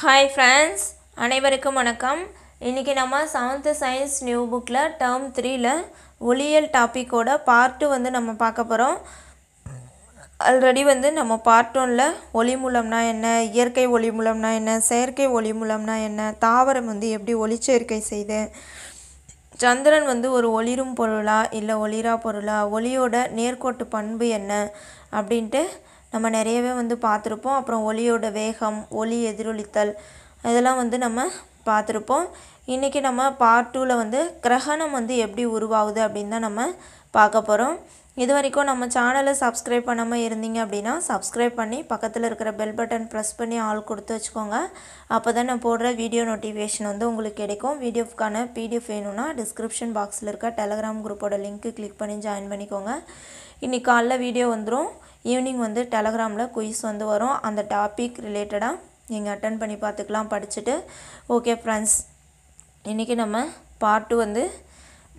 hi friends அனைவருக்கும் வணக்கம் இன்றைக்கி நம்ம செவன்த்து சயின்ஸ் நியூ புக்கில் டேர்ம் த்ரீயில் ஒளியல் டாப்பிக்கோட பார்ட்டு வந்து நம்ம பார்க்க போகிறோம் ஆல்ரெடி வந்து நம்ம பார்ட் ஒனில் ஒளி மூலம்னா என்ன இயற்கை ஒளி மூலம்னா என்ன செயற்கை ஒளி மூலம்னா என்ன தாவரம் வந்து எப்படி ஒளிச்சேர்க்கை செய்து சந்திரன் வந்து ஒரு ஒளிரும் பொருளா இல்லை ஒளிரா பொருளா ஒளியோட நேர்கோட்டு பண்பு என்ன அப்படின்ட்டு நம்ம நிறையவே வந்து பார்த்துருப்போம் அப்புறம் ஒளியோட வேகம் ஒளி எதிரொலித்தல் இதெல்லாம் வந்து நம்ம பார்த்துருப்போம் இன்றைக்கி நம்ம பார்ட் டூவில் வந்து கிரகணம் வந்து எப்படி உருவாகுது அப்படின்னு தான் நம்ம பார்க்க போகிறோம் இது வரைக்கும் நம்ம சேனலை சப்ஸ்கிரைப் பண்ணாமல் இருந்தீங்க அப்படின்னா சப்ஸ்கிரைப் பண்ணி பக்கத்தில் இருக்கிற பெல் பட்டன் ப்ரெஸ் பண்ணி ஆள் கொடுத்து வச்சுக்கோங்க அப்போ தான் நான் போடுற வீடியோ நோட்டிஃபிகேஷன் வந்து உங்களுக்கு கிடைக்கும் வீடியோக்கான பிடிஎஃப் வேணும்னா டிஸ்கிரிப்ஷன் பாக்ஸில் இருக்க டெலகிராம் குரூப்போட லிங்க்கு கிளிக் பண்ணி ஜாயின் பண்ணிக்கோங்க இன்றைக்கி காலைல வீடியோ வந்துடும் ஈவினிங் வந்து டெலகிராமில் குயிஸ் வந்து வரும் அந்த டாபிக் ரிலேட்டடாக நீங்கள் அட்டன் பண்ணி பார்த்துக்கலாம் படிச்சுட்டு ஓகே ஃப்ரெண்ட்ஸ் இன்றைக்கி நம்ம பார்ட் டூ வந்து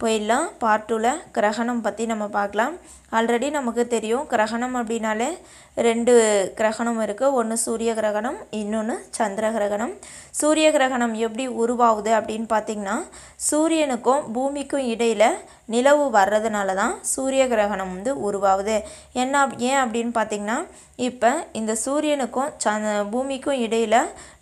போயிடலாம் பார்ட் டூவில் கிரகணம் பற்றி நம்ம பார்க்கலாம் ஆல்ரெடி நமக்கு தெரியும் கிரகணம் அப்படின்னாலே ரெண்டு கிரகணம் இருக்குது ஒன்று சூரிய கிரகணம் இன்னொன்று சந்திர கிரகணம் சூரிய கிரகணம் எப்படி உருவாகுது அப்படின்னு பார்த்திங்கன்னா சூரியனுக்கும் பூமிக்கும் இடையில் நிலவு வர்றதுனால தான் சூரிய கிரகணம் வந்து உருவாகுது என்ன ஏன் அப்படின்னு பார்த்திங்கன்னா இப்போ இந்த சூரியனுக்கும் ச பூமிக்கும் இடையில்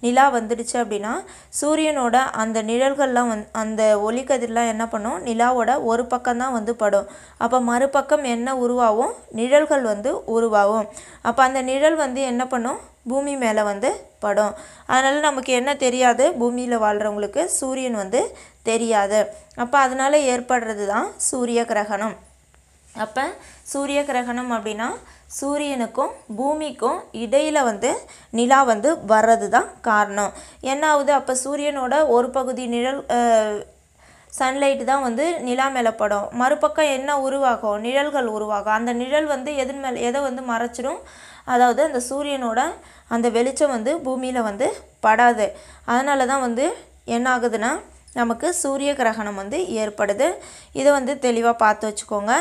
நிலா வந்துடுச்சு அப்படின்னா சூரியனோட அந்த நிழல்கள்லாம் வந் அந்த ஒலிக்கதிரெலாம் என்ன பண்ணும் நிலாவோட ஒரு பக்கம்தான் வந்து படும் அப்போ மறுபக்கம் என்ன உருவாகும் நிழல்கள் வந்து உருவாகும் அப்போ அந்த நிழல் வந்து என்ன பண்ணும் பூமி மேலே வந்து படும் அதனால் நமக்கு என்ன தெரியாது பூமியில் வாழ்கிறவங்களுக்கு சூரியன் வந்து தெரியாது அப்போ அதனால் ஏற்படுறது தான் சூரிய கிரகணம் அப்போ சூரிய கிரகணம் அப்படின்னா சூரியனுக்கும் பூமிக்கும் இடையில் வந்து நிலா வந்து வர்றது தான் காரணம் என்ன ஆகுது அப்போ சூரியனோட ஒரு பகுதி நிழல் சன்லைட் தான் வந்து நிலா மேலே படும் மறுபக்கம் என்ன உருவாகும் நிழல்கள் உருவாகும் அந்த நிழல் வந்து எதன் மேலே எதை வந்து மறைச்சிடும் அதாவது அந்த சூரியனோட அந்த வெளிச்சம் வந்து பூமியில் வந்து படாது அதனால தான் வந்து என்ன ஆகுதுன்னா நமக்கு சூரிய கிரகணம் வந்து ஏற்படுது இதை வந்து தெளிவாக பார்த்து வச்சுக்கோங்க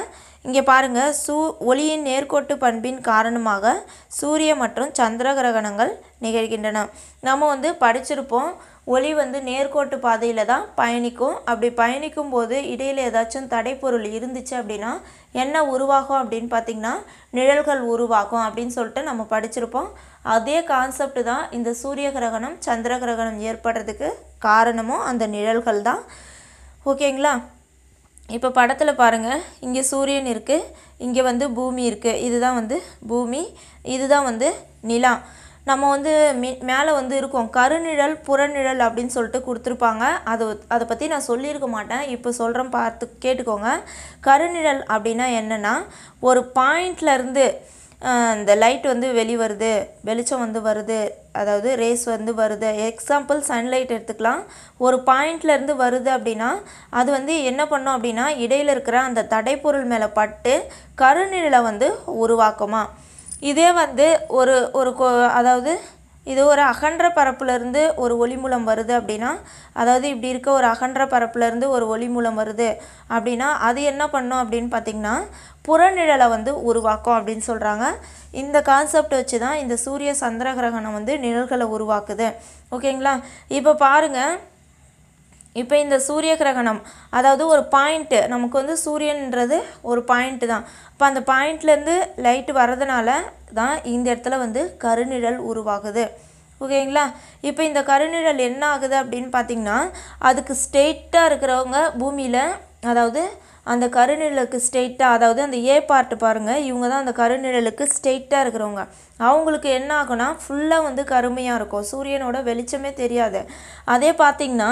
இங்கே பாருங்கள் சூ ஒளியின் நேர்கோட்டு பண்பின் காரணமாக சூரிய மற்றும் சந்திர கிரகணங்கள் நிகழ்கின்றன நம்ம வந்து படிச்சிருப்போம் ஒளி வந்து நேர்கோட்டு பாதையில் தான் பயணிக்கும் அப்படி பயணிக்கும் போது இடையில் ஏதாச்சும் தடைப்பொருள் இருந்துச்சு அப்படின்னா என்ன உருவாகும் அப்படின்னு பார்த்திங்கன்னா நிழல்கள் உருவாகும் அப்படின்னு சொல்லிட்டு நம்ம படிச்சிருப்போம் அதே கான்செப்ட் தான் இந்த சூரிய கிரகணம் சந்திர கிரகணம் ஏற்படுறதுக்கு காரணமும் அந்த நிழல்கள் தான் ஓகேங்களா இப்போ படத்தில் பாருங்கள் இங்கே சூரியன் இருக்குது இங்கே வந்து பூமி இருக்குது இதுதான் வந்து பூமி இதுதான் வந்து நிலா நம்ம வந்து மே மேலே வந்து இருக்கும் கருநிழல் புறநிழல் அப்படின்னு சொல்லிட்டு கொடுத்துருப்பாங்க அது அதை பற்றி நான் சொல்லியிருக்க மாட்டேன் இப்போ சொல்கிறேன் பார்த்து கேட்டுக்கோங்க கருநிழல் அப்படின்னா என்னென்னா ஒரு பாயிண்ட்லேருந்து இந்த லைட் வந்து வெளி வருது வெளிச்சம் வந்து வருது அதாவது ரேஸ் வந்து வருது எக்ஸாம்பிள் சன்லைட் எடுத்துக்கலாம் ஒரு பாயிண்ட்லேருந்து வருது அப்படின்னா அது வந்து என்ன பண்ணோம் அப்படின்னா இடையில் இருக்கிற அந்த தடைப்பொருள் மேலே பட்டு கருநிழலை வந்து உருவாக்குமா இதே வந்து ஒரு ஒரு கோ அதாவது இது ஒரு அகன்ற பரப்புலேருந்து ஒரு ஒளி மூலம் வருது அப்படின்னா அதாவது இப்படி இருக்க ஒரு அகன்ற பரப்புலேருந்து ஒரு ஒளி மூலம் வருது அப்படின்னா அது என்ன பண்ணும் அப்படின்னு பார்த்திங்கன்னா புறநிழலை வந்து உருவாக்கும் அப்படின்னு சொல்கிறாங்க இந்த கான்செப்ட் வச்சு தான் இந்த சூரிய சந்திர கிரகணம் வந்து நிழல்களை உருவாக்குது ஓகேங்களா இப்போ பாருங்கள் இப்போ இந்த சூரிய கிரகணம் அதாவது ஒரு பாயிண்ட்டு நமக்கு வந்து சூரியன்றது ஒரு பாயிண்ட்டு தான் இப்போ அந்த பாயிண்ட்லேருந்து லைட் வர்றதுனால தான் இந்த இடத்துல வந்து கருநிழல் உருவாகுது ஓகேங்களா இப்போ இந்த கருநிழல் என்ன ஆகுது அப்படின்னு பார்த்திங்கன்னா அதுக்கு ஸ்ட்ரெயிட்டாக இருக்கிறவங்க பூமியில் அதாவது அந்த கருநிழலுக்கு ஸ்ட்ரெயிட்டாக அதாவது அந்த ஏ பார்ட்டு பாருங்கள் இவங்க தான் அந்த கருநிழலுக்கு ஸ்ட்ரெயிட்டாக இருக்கிறவங்க அவங்களுக்கு என்ன ஆகுனா ஃபுல்லாக வந்து கருமையாக இருக்கும் சூரியனோட வெளிச்சமே தெரியாது அதே பார்த்திங்கன்னா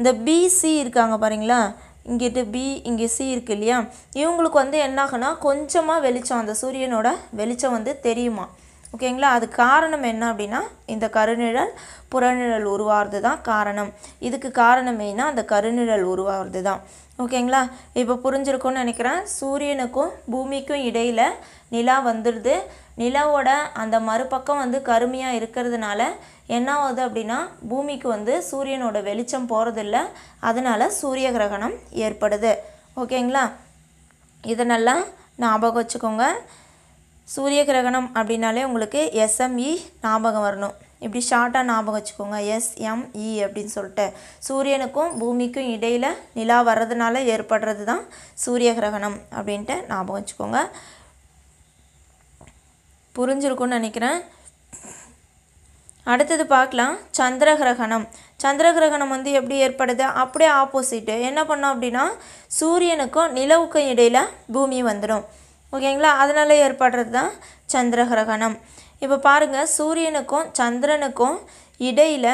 இந்த பிசி இருக்காங்க பாருங்களா இங்கிட்டு பி இங்கே சி இருக்கு இல்லையா இவங்களுக்கு வந்து என்ன ஆகுனா கொஞ்சமாக வெளிச்சம் அந்த சூரியனோட வெளிச்சம் வந்து தெரியுமா ஓகேங்களா அது காரணம் என்ன அப்படின்னா இந்த கருநிழல் புறநிழல் உருவாகிறது தான் காரணம் இதுக்கு காரணம் மெயினாக அந்த கருநிழல் உருவாகிறது தான் ஓகேங்களா இப்போ புரிஞ்சிருக்கும்னு நினைக்கிறேன் சூரியனுக்கும் பூமிக்கும் இடையில் நிலா வந்துடுது நிலாவோட அந்த மறுபக்கம் வந்து கருமையாக இருக்கிறதுனால என்ன ஆகுது அப்படின்னா பூமிக்கு வந்து சூரியனோட வெளிச்சம் போகிறதில்ல அதனால் சூரிய கிரகணம் ஏற்படுது ஓகேங்களா இதை நல்லா ஞாபகம் வச்சுக்கோங்க சூரிய கிரகணம் அப்படின்னாலே உங்களுக்கு எஸ்எம்இ e ஞாபகம் வரணும் இப்படி ஷார்ட்டாக ஞாபகம் வச்சுக்கோங்க எஸ்எம்இ e அப்படின்னு சொல்லிட்டு சூரியனுக்கும் பூமிக்கும் இடையில் நிலா வர்றதுனால ஏற்படுறது தான் சூரிய கிரகணம் அப்படின்ட்டு ஞாபகம் வச்சுக்கோங்க புரிஞ்சிருக்கும்னு நினைக்கிறேன் அடுத்தது பார்க்கலாம் சந்திர கிரகணம் சந்திர கிரகணம் வந்து எப்படி ஏற்படுது அப்படியே ஆப்போசிட்டு என்ன பண்ணோம் அப்படின்னா சூரியனுக்கும் நிலவுக்கும் இடையில் பூமி வந்துடும் ஓகேங்களா அதனால் ஏற்படுறது தான் சந்திர கிரகணம் இப்போ பாருங்கள் சூரியனுக்கும் சந்திரனுக்கும் இடையில்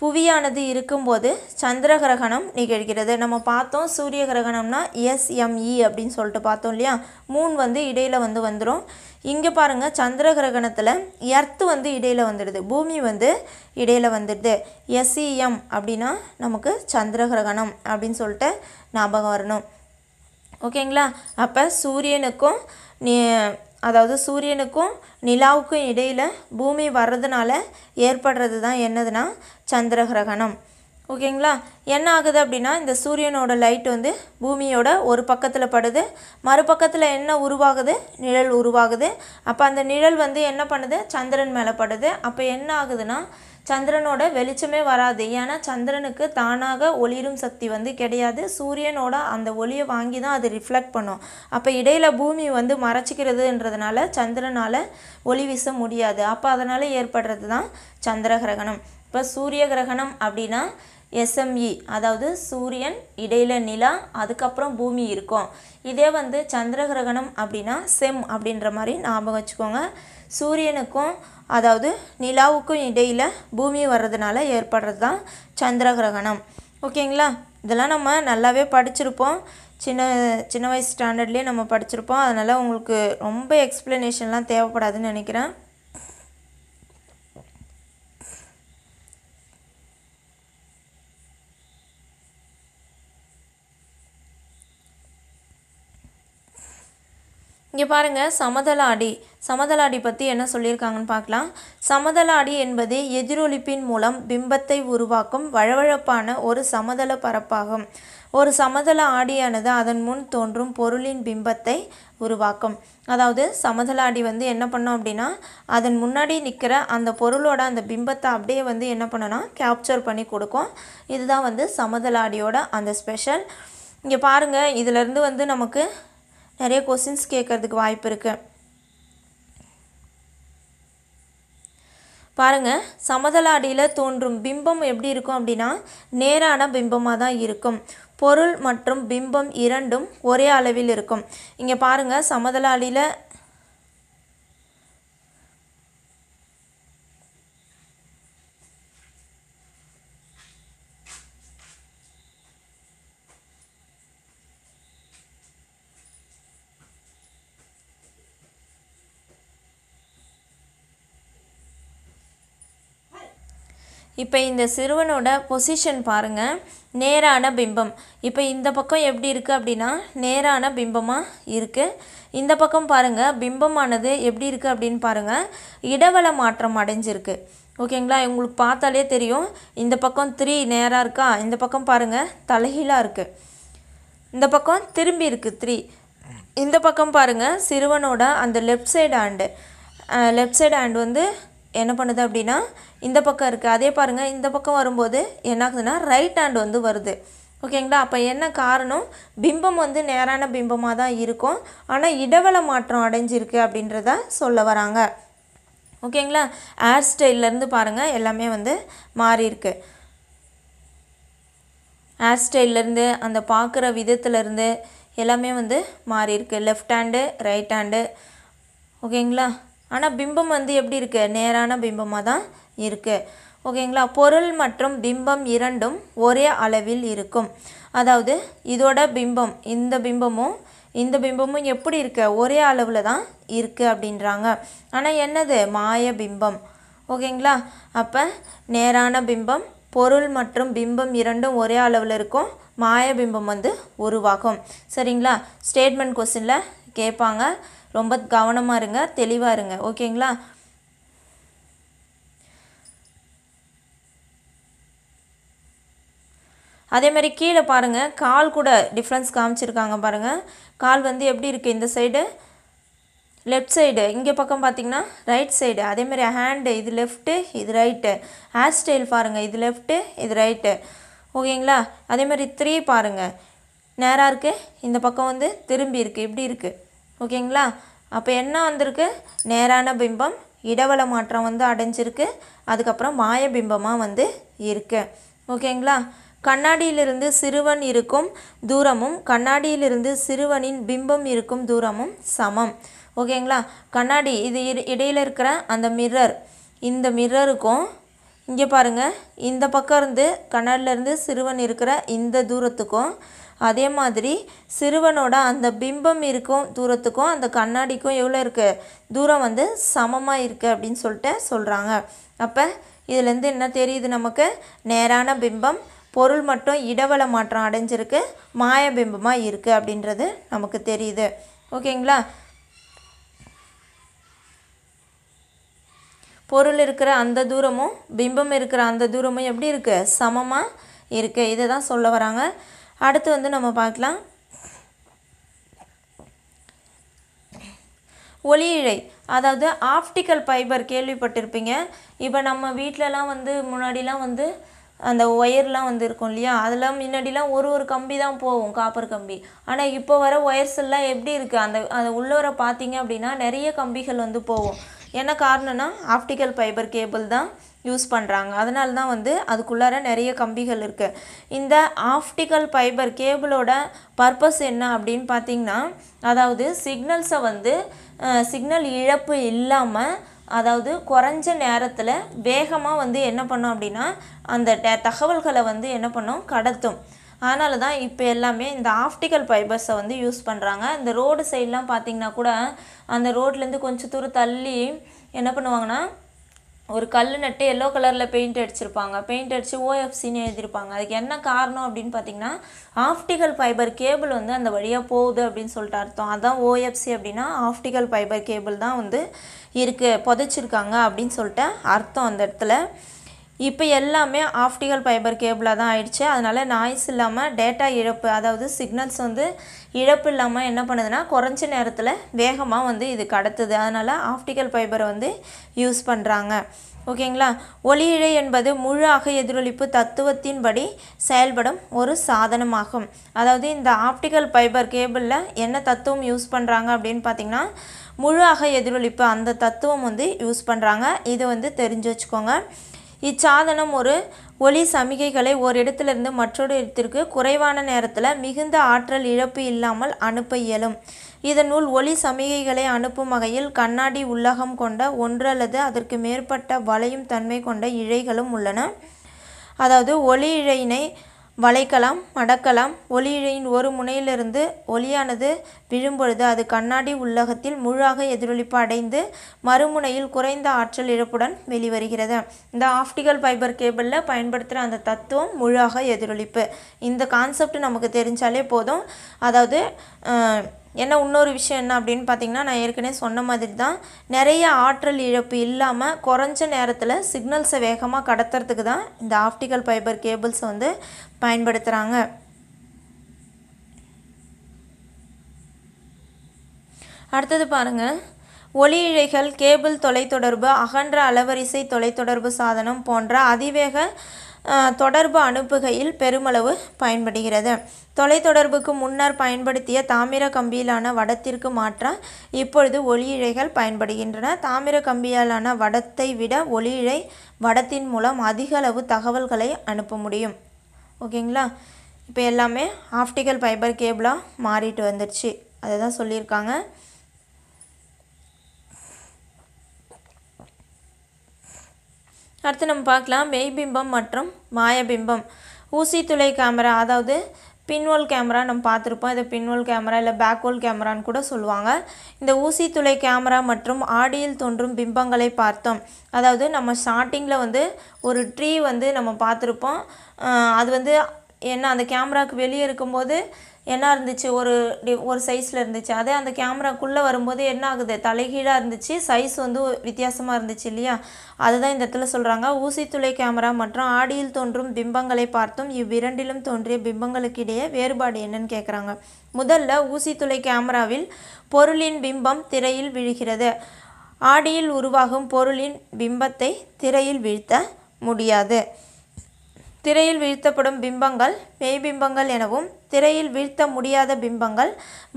புவியானது இருக்கும்போது சந்திர கிரகணம் நிகழ்கிறது நம்ம பார்த்தோம் சூரிய கிரகணம்னா எஸ்எம்இ e அப்படின்னு சொல்லிட்டு பார்த்தோம் இல்லையா மூன் வந்து இடையில் வந்து வந்துடும் இங்கே பாருங்கள் சந்திர கிரகணத்தில் எர்த்து வந்து இடையில் வந்துடுது பூமி வந்து இடையில் வந்துடுது எஸ்இஎம் e அப்படின்னா நமக்கு சந்திர கிரகணம் அப்படின்னு சொல்லிட்டு ஞாபகம் வரணும் ஓகேங்களா அப்போ சூரியனுக்கும் அதாவது சூரியனுக்கும் நிலாவுக்கும் இடையில் பூமி வர்றதுனால ஏற்படுறது தான் என்னதுன்னா சந்திர கிரகணம் ஓகேங்களா என்ன ஆகுது அப்படின்னா இந்த சூரியனோட லைட் வந்து பூமியோட ஒரு பக்கத்தில் படுது மறுபக்கத்தில் என்ன உருவாகுது நிழல் உருவாகுது அப்போ அந்த நிழல் வந்து என்ன பண்ணுது சந்திரன் மேலே படுது அப்போ என்ன ஆகுதுன்னா சந்திரனோட வெளிச்சமே வராது ஏன்னா சந்திரனுக்கு தானாக ஒளிரும் சக்தி வந்து கிடையாது சூரியனோட அந்த ஒளியை வாங்கி தான் அது ரிஃப்ளெக்ட் பண்ணும் அப்போ இடையில் பூமி வந்து மறைச்சிக்கிறதுன்றதுனால சந்திரனால் ஒளி வீச முடியாது அப்போ அதனால் ஏற்படுறது தான் சந்திர கிரகணம் இப்போ சூரிய கிரகணம் அப்படின்னா எஸ்எம்இ e, அதாவது சூரியன் இடையில நிலா அதுக்கப்புறம் பூமி இருக்கும் இதே வந்து சந்திர கிரகணம் அப்படின்னா செம் e அப்படின்ற மாதிரி ஞாபகம் வச்சுக்கோங்க சூரியனுக்கும் அதாவது நிலாவுக்கும் இடையில் பூமி வர்றதுனால ஏற்படுறது தான் சந்திர கிரகணம் ஓகேங்களா இதெல்லாம் நம்ம நல்லாவே படிச்சிருப்போம் சின்ன சின்ன வயசு ஸ்டாண்டர்ட்லேயே நம்ம படிச்சிருப்போம் அதனால் உங்களுக்கு ரொம்ப எக்ஸ்ப்ளனேஷன்லாம் தேவைப்படாதுன்னு நினைக்கிறேன் இங்கே பாருங்கள் சமதளாடி சமதளாடி பற்றி என்ன சொல்லியிருக்காங்கன்னு பார்க்கலாம் சமதளாடி என்பது எதிரொலிப்பின் மூலம் பிம்பத்தை உருவாக்கும் வழவழப்பான ஒரு சமதள பரப்பாகும் ஒரு சமதள ஆடியானது அதன் முன் தோன்றும் பொருளின் பிம்பத்தை உருவாக்கும் அதாவது சமதளாடி வந்து என்ன பண்ணோம் அப்படின்னா அதன் முன்னாடி நிற்கிற அந்த பொருளோட அந்த பிம்பத்தை அப்படியே வந்து என்ன பண்ணனா கேப்சர் பண்ணி கொடுக்கும் இதுதான் வந்து சமதளாடியோட அந்த ஸ்பெஷல் இங்கே பாருங்கள் இதிலேருந்து வந்து நமக்கு நிறைய கொஸ்டின்ஸ் கேட்குறதுக்கு வாய்ப்பு இருக்குது பாருங்கள் சமதள அடியில் தோன்றும் பிம்பம் எப்படி இருக்கும் அப்படின்னா நேரான பிம்பமாக தான் இருக்கும் பொருள் மற்றும் பிம்பம் இரண்டும் ஒரே அளவில் இருக்கும் இங்கே பாருங்கள் சமதள அடியில் இப்போ இந்த சிறுவனோட பொசிஷன் பாருங்கள் நேரான பிம்பம் இப்போ இந்த பக்கம் எப்படி இருக்குது அப்படின்னா நேரான பிம்பமாக இருக்குது இந்த பக்கம் பாருங்கள் பிம்பமானது எப்படி இருக்குது அப்படின்னு பாருங்கள் இடவள மாற்றம் அடைஞ்சிருக்கு ஓகேங்களா உங்களுக்கு பார்த்தாலே தெரியும் இந்த பக்கம் த்ரீ நேராக இருக்கா இந்த பக்கம் பாருங்கள் தலைகீழாக இருக்குது இந்த பக்கம் திரும்பி இருக்குது த்ரீ இந்த பக்கம் பாருங்கள் சிறுவனோட அந்த left side hand left side hand வந்து என்ன பண்ணுது அப்படின்னா இந்த பக்கம் இருக்குது அதே பாருங்கள் இந்த பக்கம் வரும்போது என்ன ஆகுதுன்னா ரைட் ஹேண்ட் வந்து வருது ஓகேங்களா அப்போ என்ன காரணம் பிம்பம் வந்து நேரான பிம்பமாக தான் இருக்கும் ஆனால் இடவள மாற்றம் அடைஞ்சிருக்கு அப்படின்றத சொல்ல வராங்க ஓகேங்களா ஹேர் ஸ்டைல்லேருந்து பாருங்கள் எல்லாமே வந்து மாறியிருக்கு ஹேர் ஸ்டைல்லேருந்து அந்த பார்க்குற விதத்துலேருந்து எல்லாமே வந்து மாறியிருக்கு லெஃப்ட் ஹேண்டு ரைட் ஹேண்டு ஓகேங்களா ஆனால் பிம்பம் வந்து எப்படி இருக்குது நேரான பிம்பமாக தான் இருக்குது ஓகேங்களா பொருள் மற்றும் பிம்பம் இரண்டும் ஒரே அளவில் இருக்கும் அதாவது இதோட பிம்பம் இந்த பிம்பமும் இந்த பிம்பமும் எப்படி இருக்க ஒரே அளவில் தான் இருக்குது அப்படின்றாங்க ஆனால் என்னது மாய பிம்பம் ஓகேங்களா அப்போ நேரான பிம்பம் பொருள் மற்றும் பிம்பம் இரண்டும் ஒரே அளவில் இருக்கும் மாய பிம்பம் வந்து உருவாகும் சரிங்களா ஸ்டேட்மெண்ட் கொஸ்டினில் கேட்பாங்க ரொம்ப கவனமாக இருங்க தெளிவாக இருங்க ஓகேங்களா அதே மாதிரி கீழே பாருங்கள் கால் கூட டிஃப்ரென்ஸ் காமிச்சிருக்காங்க பாருங்கள் கால் வந்து எப்படி இருக்குது இந்த சைடு லெஃப்ட் சைடு இங்கே பக்கம் பார்த்திங்கன்னா ரைட் சைடு அதேமாதிரி ஹேண்டு இது லெஃப்ட்டு இது ரைட்டு ஹேர் ஸ்டைல் பாருங்கள் இது லெஃப்ட்டு இது ரைட்டு ஓகேங்களா அதேமாதிரி த்ரீ பாருங்கள் நேராக இருக்குது இந்த பக்கம் வந்து திரும்பி இருக்குது இப்படி இருக்குது ஓகேங்களா அப்போ என்ன வந்திருக்கு நேரான பிம்பம் இடவள மாற்றம் வந்து அடைஞ்சிருக்கு அதுக்கப்புறம் மாய பிம்பமாக வந்து இருக்குது ஓகேங்களா கண்ணாடியிலிருந்து சிறுவன் இருக்கும் தூரமும் கண்ணாடியிலிருந்து சிறுவனின் பிம்பம் இருக்கும் தூரமும் சமம் ஓகேங்களா கண்ணாடி இது இடையில் இருக்கிற அந்த மிரர் இந்த மிரருக்கும் இங்கே பாருங்கள் இந்த பக்கம் இருந்து கண்ணாடியிலேருந்து சிறுவன் இருக்கிற இந்த தூரத்துக்கும் அதே மாதிரி சிறுவனோட அந்த பிம்பம் இருக்கும் தூரத்துக்கும் அந்த கண்ணாடிக்கும் எவ்வளோ இருக்குது தூரம் வந்து சமமாக இருக்குது அப்படின்னு சொல்லிட்டு சொல்கிறாங்க அப்போ இதுலேருந்து என்ன தெரியுது நமக்கு நேரான பிம்பம் பொருள் மட்டும் இடவள மாற்றம் அடைஞ்சிருக்கு மாய பிம்பமாக இருக்குது அப்படின்றது நமக்கு தெரியுது ஓகேங்களா பொருள் இருக்கிற அந்த தூரமும் பிம்பம் இருக்கிற அந்த தூரமும் எப்படி இருக்குது சமமாக இருக்குது இதை தான் சொல்ல வராங்க அடுத்து வந்து நம்ம பார்க்கலாம் ஒளி இழை அதாவது ஆப்டிக்கல் ஃபைபர் கேள்விப்பட்டிருப்பீங்க இப்போ நம்ம வீட்டிலலாம் வந்து முன்னாடிலாம் வந்து அந்த ஒயர்லாம் வந்து இருக்கும் இல்லையா அதெல்லாம் முன்னாடிலாம் ஒரு ஒரு கம்பி தான் போகும் காப்பர் கம்பி ஆனால் இப்போ வர ஒயர்ஸ் எல்லாம் எப்படி இருக்குது அந்த அந்த உள்ளவரை பார்த்தீங்க அப்படின்னா நிறைய கம்பிகள் வந்து போகும் என்ன காரணம்னா ஆப்டிக்கல் ஃபைபர் கேபிள் தான் யூஸ் பண்ணுறாங்க அதனால தான் வந்து அதுக்குள்ளார நிறைய கம்பிகள் இருக்குது இந்த ஆப்டிக்கல் ஃபைபர் கேபிளோட பர்பஸ் என்ன அப்படின்னு பார்த்திங்கன்னா அதாவது சிக்னல்ஸை வந்து சிக்னல் இழப்பு இல்லாமல் அதாவது குறைஞ்ச நேரத்தில் வேகமாக வந்து என்ன பண்ணோம் அப்படின்னா அந்த தகவல்களை வந்து என்ன பண்ணோம் கடத்தும் அதனால தான் இப்போ எல்லாமே இந்த ஆப்டிக்கல் ஃபைபர்ஸை வந்து யூஸ் பண்ணுறாங்க இந்த ரோடு சைட்லாம் பார்த்திங்கன்னா கூட அந்த ரோட்லேருந்து கொஞ்சம் தூரம் தள்ளி என்ன பண்ணுவாங்கன்னா ஒரு கல் நட்டு எல்லோ கலரில் பெயிண்ட் அடிச்சிருப்பாங்க பெயிண்ட் அடித்து ஓஎஃப்சின்னு எழுதியிருப்பாங்க அதுக்கு என்ன காரணம் அப்படின்னு பார்த்தீங்கன்னா ஆப்டிக்கல் ஃபைபர் கேபிள் வந்து அந்த வழியாக போகுது அப்படின்னு சொல்லிட்டு அர்த்தம் அதான் ஓஎஃப்சி அப்படின்னா ஆப்டிக்கல் ஃபைபர் கேபிள் தான் வந்து இருக்குது புதைச்சிருக்காங்க அப்படின்னு சொல்லிட்டு அர்த்தம் அந்த இடத்துல இப்போ எல்லாமே ஆப்டிக்கல் ஃபைபர் கேபிளாக தான் ஆயிடுச்சு அதனால் நாய்ஸ் இல்லாமல் டேட்டா இழப்பு அதாவது சிக்னல்ஸ் வந்து இழப்பு இல்லாமல் என்ன பண்ணுதுன்னா குறைஞ்ச நேரத்தில் வேகமாக வந்து இது கடத்துது அதனால் ஆப்டிக்கல் ஃபைபரை வந்து யூஸ் பண்ணுறாங்க ஓகேங்களா ஒளி இழை என்பது முழு அக எதிரொலிப்பு தத்துவத்தின்படி செயல்படும் ஒரு சாதனமாகும் அதாவது இந்த ஆப்டிக்கல் ஃபைபர் கேபிளில் என்ன தத்துவம் யூஸ் பண்ணுறாங்க அப்படின்னு பார்த்திங்கன்னா முழு அக எதிரொலிப்பு அந்த தத்துவம் வந்து யூஸ் பண்ணுறாங்க இது வந்து தெரிஞ்சு வச்சுக்கோங்க இச்சாதனம் ஒரு ஒளி சமிகைகளை ஓர் இடத்திலிருந்து மற்றொரு இடத்திற்கு குறைவான நேரத்தில் மிகுந்த ஆற்றல் இழப்பு இல்லாமல் அனுப்ப இயலும் இதனுள் ஒளி சமிகைகளை அனுப்பும் வகையில் கண்ணாடி உள்ளகம் கொண்ட ஒன்று அல்லது அதற்கு மேற்பட்ட வளையும் தன்மை கொண்ட இழைகளும் உள்ளன அதாவது ஒளி இழையினை வளைக்கலாம் மடக்கலாம் ஒளியின் ஒரு முனையிலிருந்து ஒளியானது விழும்பொழுது அது கண்ணாடி உள்ளகத்தில் முழாக எதிரொலிப்பு அடைந்து மறுமுனையில் குறைந்த ஆற்றல் இழப்புடன் வெளிவருகிறது இந்த ஆப்டிகல் ஃபைபர் கேபிளில் பயன்படுத்துகிற அந்த தத்துவம் முழாக எதிரொலிப்பு இந்த கான்செப்ட் நமக்கு தெரிஞ்சாலே போதும் அதாவது என்ன இன்னொரு விஷயம் என்ன அப்படின்னு பார்த்தீங்கன்னா நான் ஏற்கனவே சொன்ன மாதிரி தான் நிறைய ஆற்றல் இழப்பு இல்லாமல் குறைஞ்ச நேரத்தில் சிக்னல்ஸை வேகமாக கடத்துறதுக்கு தான் இந்த ஆப்டிக்கல் ஃபைபர் கேபிள்ஸை வந்து பயன்படுத்துகிறாங்க அடுத்தது பாருங்கள் ஒளி இழைகள் கேபிள் தொலைத்தொடர்பு அகன்ற அளவரிசை தொலைத்தொடர்பு சாதனம் போன்ற அதிவேக தொடர்பு அனுப்புகையில் பெருமளவு பயன்படுகிறது தொலைத்தொடர்புக்கு முன்னர் பயன்படுத்திய தாமிர கம்பியிலான வடத்திற்கு மாற்ற இப்பொழுது ஒளி இழைகள் பயன்படுகின்றன தாமிர கம்பியாலான வடத்தை விட ஒளி இழை வடத்தின் மூலம் அதிக அளவு தகவல்களை அனுப்ப முடியும் ஓகேங்களா இப்போ எல்லாமே ஆப்டிக்கல் ஃபைபர் கேபிளாக மாறிட்டு வந்துடுச்சு அதை தான் சொல்லியிருக்காங்க அடுத்து நம்ம பார்க்கலாம் மெய்பிம்பம் மற்றும் மாயபிம்பம் ஊசி துளை கேமரா அதாவது பின்வோல் கேமரா நம்ம பார்த்துருப்போம் இதை பின்வோல் கேமரா இல்லை பேக்வோல் கேமரான்னு கூட சொல்லுவாங்க இந்த ஊசி துளை கேமரா மற்றும் ஆடியில் தோன்றும் பிம்பங்களை பார்த்தோம் அதாவது நம்ம ஸ்டார்டிங்கில் வந்து ஒரு ட்ரீ வந்து நம்ம பார்த்துருப்போம் அது வந்து என்ன அந்த கேமராவுக்கு வெளியே இருக்கும்போது என்ன இருந்துச்சு ஒரு டி ஒரு சைஸில் இருந்துச்சு அதே அந்த கேமராக்குள்ளே வரும்போது என்ன ஆகுது தலைகீழாக இருந்துச்சு சைஸ் வந்து வித்தியாசமாக இருந்துச்சு இல்லையா அதுதான் இந்த இடத்துல சொல்கிறாங்க ஊசித்துளை கேமரா மற்றும் ஆடியில் தோன்றும் பிம்பங்களை பார்த்தும் இவ்விரண்டிலும் தோன்றிய பிம்பங்களுக்கிடையே வேறுபாடு என்னன்னு கேட்குறாங்க முதல்ல ஊசித்துளை கேமராவில் பொருளின் பிம்பம் திரையில் விழுகிறது ஆடியில் உருவாகும் பொருளின் பிம்பத்தை திரையில் வீழ்த்த முடியாது திரையில் வீழ்த்தப்படும் பிம்பங்கள் மெய்பிம்பங்கள் எனவும் திரையில் வீழ்த்த முடியாத பிம்பங்கள்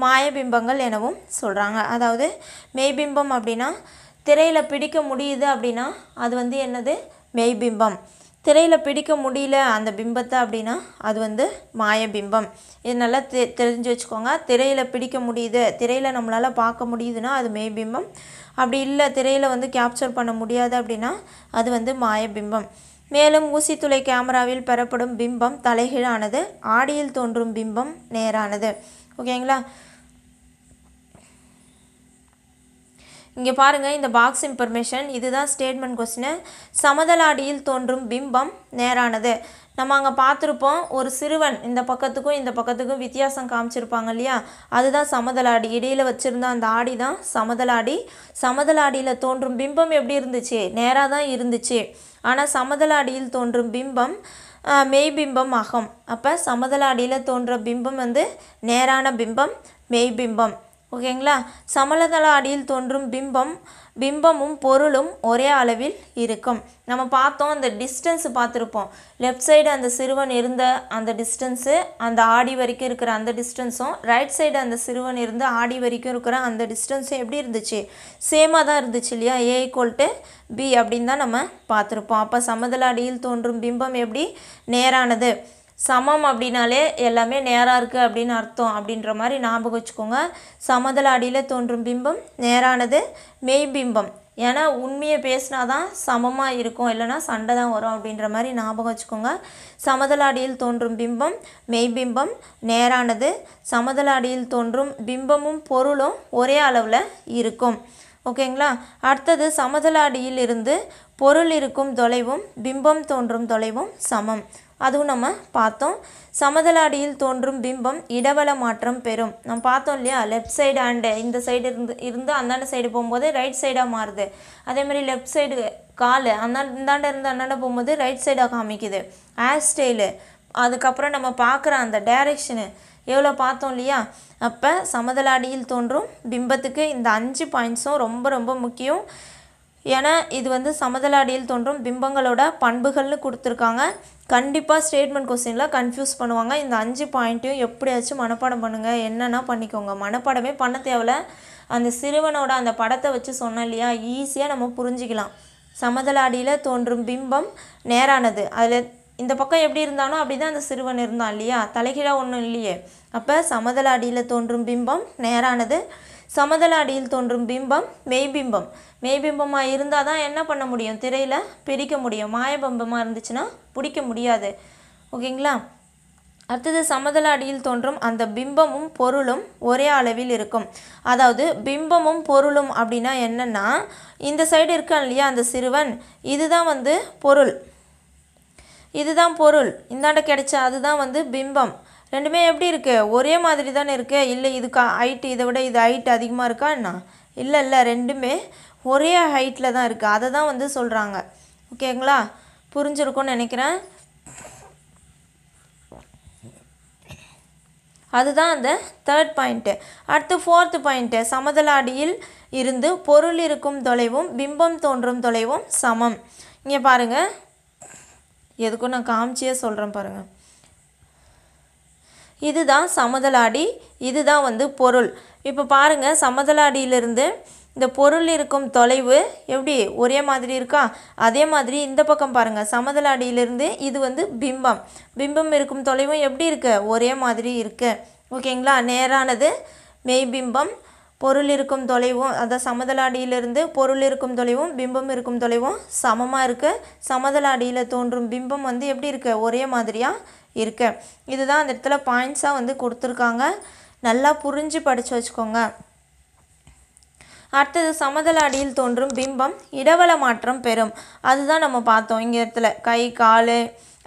மாய பிம்பங்கள் எனவும் சொல்கிறாங்க அதாவது மெய்பிம்பம் அப்படின்னா திரையில் பிடிக்க முடியுது அப்படின்னா அது வந்து என்னது மெய்பிம்பம் திரையில் பிடிக்க முடியல அந்த பிம்பத்தை அப்படின்னா அது வந்து மாயபிம்பம் இது நல்லா தெ தெரிஞ்சு வச்சுக்கோங்க திரையில் பிடிக்க முடியுது திரையில் நம்மளால் பார்க்க முடியுதுன்னா அது மெய்பிம்பம் அப்படி இல்லை திரையில் வந்து கேப்சர் பண்ண முடியாது அப்படின்னா அது வந்து மாயபிம்பம் மேலும் ஊசித்துளை கேமராவில் பெறப்படும் பிம்பம் தலைகீழானது ஆடியில் தோன்றும் பிம்பம் நேரானது ஓகேங்களா இங்கே பாருங்கள் இந்த பாக்ஸ் இன்ஃபர்மேஷன் இதுதான் ஸ்டேட்மெண்ட் கொஸ்டின் சமதலாடியில் தோன்றும் பிம்பம் நேரானது நம்ம அங்கே பார்த்துருப்போம் ஒரு சிறுவன் இந்த பக்கத்துக்கும் இந்த பக்கத்துக்கும் வித்தியாசம் காமிச்சிருப்பாங்க இல்லையா அதுதான் சமதலாடி இடையில் வச்சுருந்த அந்த ஆடி தான் சமதலாடி சமதலாடியில் தோன்றும் பிம்பம் எப்படி இருந்துச்சு நேராக தான் இருந்துச்சு ஆனால் சமதள அடியில் தோன்றும் பிம்பம் மெய்பிம்பம் அகம் அப்போ சமதள அடியில் தோன்ற பிம்பம் வந்து நேரான பிம்பம் மெய்பிம்பம் ஓகேங்களா சமதள அடியில் தோன்றும் பிம்பம் பிம்பமும் பொருளும் ஒரே அளவில் இருக்கும் நம்ம பார்த்தோம் அந்த டிஸ்டன்ஸ் பார்த்துருப்போம் லெஃப்ட் சைடு அந்த சிறுவன் இருந்த அந்த டிஸ்டன்ஸு அந்த ஆடி வரைக்கும் இருக்கிற அந்த டிஸ்டன்ஸும் ரைட் சைடு அந்த சிறுவன் இருந்து ஆடி வரைக்கும் இருக்கிற அந்த டிஸ்டன்ஸும் எப்படி இருந்துச்சு சேமாக தான் இருந்துச்சு இல்லையா ஏ ஈக்குவல் டு பி அப்படின்னு தான் நம்ம பார்த்துருப்போம் அப்போ சமதள அடியில் தோன்றும் பிம்பம் எப்படி நேரானது சமம் அப்படின்னாலே எல்லாமே நேராக இருக்குது அப்படின்னு அர்த்தம் அப்படின்ற மாதிரி ஞாபகம் வச்சுக்கோங்க சமதள அடியில் தோன்றும் பிம்பம் நேரானது மெய்பிம்பம் ஏன்னா உண்மையை பேசினா தான் சமமாக இருக்கும் இல்லைனா சண்டை தான் வரும் அப்படின்ற மாதிரி ஞாபகம் வச்சுக்கோங்க சமதள அடியில் தோன்றும் பிம்பம் மெய்பிம்பம் நேரானது சமதள அடியில் தோன்றும் பிம்பமும் பொருளும் ஒரே அளவில் இருக்கும் ஓகேங்களா அடுத்தது சமதள அடியில் இருந்து பொருள் இருக்கும் தொலைவும் பிம்பம் தோன்றும் தொலைவும் சமம் அதுவும் நம்ம பார்த்தோம் சமதலாடியில் தோன்றும் பிம்பம் இடவள மாற்றம் பெறும் நம்ம பார்த்தோம் இல்லையா லெஃப்ட் சைடு அண்டு இந்த சைடு இருந்து இருந்து அந்தாண்ட சைடு போகும்போது ரைட் சைடாக மாறுது அதேமாதிரி லெஃப்ட் சைடு கால் அந்தாண்ட இந்தாண்ட இருந்து அந்தாண்ட போகும்போது ரைட் சைடாக காமிக்குது ஹேர் ஸ்டைலு அதுக்கப்புறம் நம்ம பார்க்குற அந்த டைரெக்ஷனு எவ்வளோ பார்த்தோம் இல்லையா அப்போ சமதலாடியில் தோன்றும் பிம்பத்துக்கு இந்த அஞ்சு பாயிண்ட்ஸும் ரொம்ப ரொம்ப முக்கியம் ஏன்னா இது வந்து சமதள அடியில் தோன்றும் பிம்பங்களோட பண்புகள்னு கொடுத்துருக்காங்க கண்டிப்பாக ஸ்டேட்மெண்ட் கொஸ்டினில் கன்ஃபியூஸ் பண்ணுவாங்க இந்த அஞ்சு பாயிண்ட்டையும் எப்படியாச்சும் மனப்பாடம் பண்ணுங்கள் என்னென்னா பண்ணிக்கோங்க மனப்பாடமே பண்ண தேவையில்ல அந்த சிறுவனோட அந்த படத்தை வச்சு சொன்னோம் இல்லையா ஈஸியாக நம்ம புரிஞ்சிக்கலாம் சமதள அடியில் தோன்றும் பிம்பம் நேரானது அதில் இந்த பக்கம் எப்படி இருந்தானோ அப்படி தான் அந்த சிறுவன் இருந்தான் இல்லையா தலைகீழாக ஒன்றும் இல்லையே அப்போ சமதள அடியில் தோன்றும் பிம்பம் நேரானது சமதள அடியில் தோன்றும் பிம்பம் மெய்பிம்பம் மெய்பிம்பமாக இருந்தால் தான் என்ன பண்ண முடியும் திரையில் பிரிக்க முடியும் மாயபிம்பமாக இருந்துச்சுன்னா பிடிக்க முடியாது ஓகேங்களா அடுத்தது சமதள அடியில் தோன்றும் அந்த பிம்பமும் பொருளும் ஒரே அளவில் இருக்கும் அதாவது பிம்பமும் பொருளும் அப்படின்னா என்னென்னா இந்த சைடு இருக்கான் இல்லையா அந்த சிறுவன் இதுதான் வந்து பொருள் இதுதான் பொருள் இந்தாண்ட கிடைச்ச அதுதான் வந்து பிம்பம் ரெண்டுமே எப்படி இருக்குது ஒரே மாதிரி தானே இருக்குது இல்லை இதுக்கு ஹைட்டு இதை விட இது ஹைட் அதிகமாக இருக்கா என்ன இல்லை இல்லை ரெண்டுமே ஒரே ஹைட்டில் தான் இருக்குது அதை தான் வந்து சொல்கிறாங்க ஓகேங்களா புரிஞ்சிருக்கோன்னு நினைக்கிறேன் அதுதான் அந்த தேர்ட் பாயிண்ட்டு அடுத்து ஃபோர்த்து பாயிண்ட்டு சமதளாடியில் இருந்து பொருள் இருக்கும் தொலைவும் பிம்பம் தோன்றும் தொலைவும் சமம் இங்கே பாருங்கள் எதுக்கும் நான் காமிச்சியே சொல்கிறேன் பாருங்கள் இதுதான் சமதலாடி இதுதான் வந்து பொருள் இப்போ பாருங்கள் சமதலாடியிலிருந்து இந்த பொருள் இருக்கும் தொலைவு எப்படி ஒரே மாதிரி இருக்கா அதே மாதிரி இந்த பக்கம் பாருங்கள் சமதலாடியிலிருந்து இது வந்து பிம்பம் பிம்பம் இருக்கும் தொலைவும் எப்படி இருக்குது ஒரே மாதிரி இருக்குது ஓகேங்களா நேரானது மெய்பிம்பம் பொருள் இருக்கும் தொலைவும் அதான் சமதலாடியிலிருந்து பொருள் இருக்கும் தொலைவும் பிம்பம் இருக்கும் தொலைவும் சமமாக இருக்குது சமதலாடியில் தோன்றும் பிம்பம் வந்து எப்படி இருக்குது ஒரே மாதிரியாக இருக்குது இதுதான் அந்த இடத்துல பாயிண்ட்ஸாக வந்து கொடுத்துருக்காங்க நல்லா புரிஞ்சு படித்து வச்சுக்கோங்க அடுத்தது சமதள அடியில் தோன்றும் பிம்பம் இடவள மாற்றம் பெறும் அதுதான் நம்ம பார்த்தோம் இங்கே இடத்துல கை கால்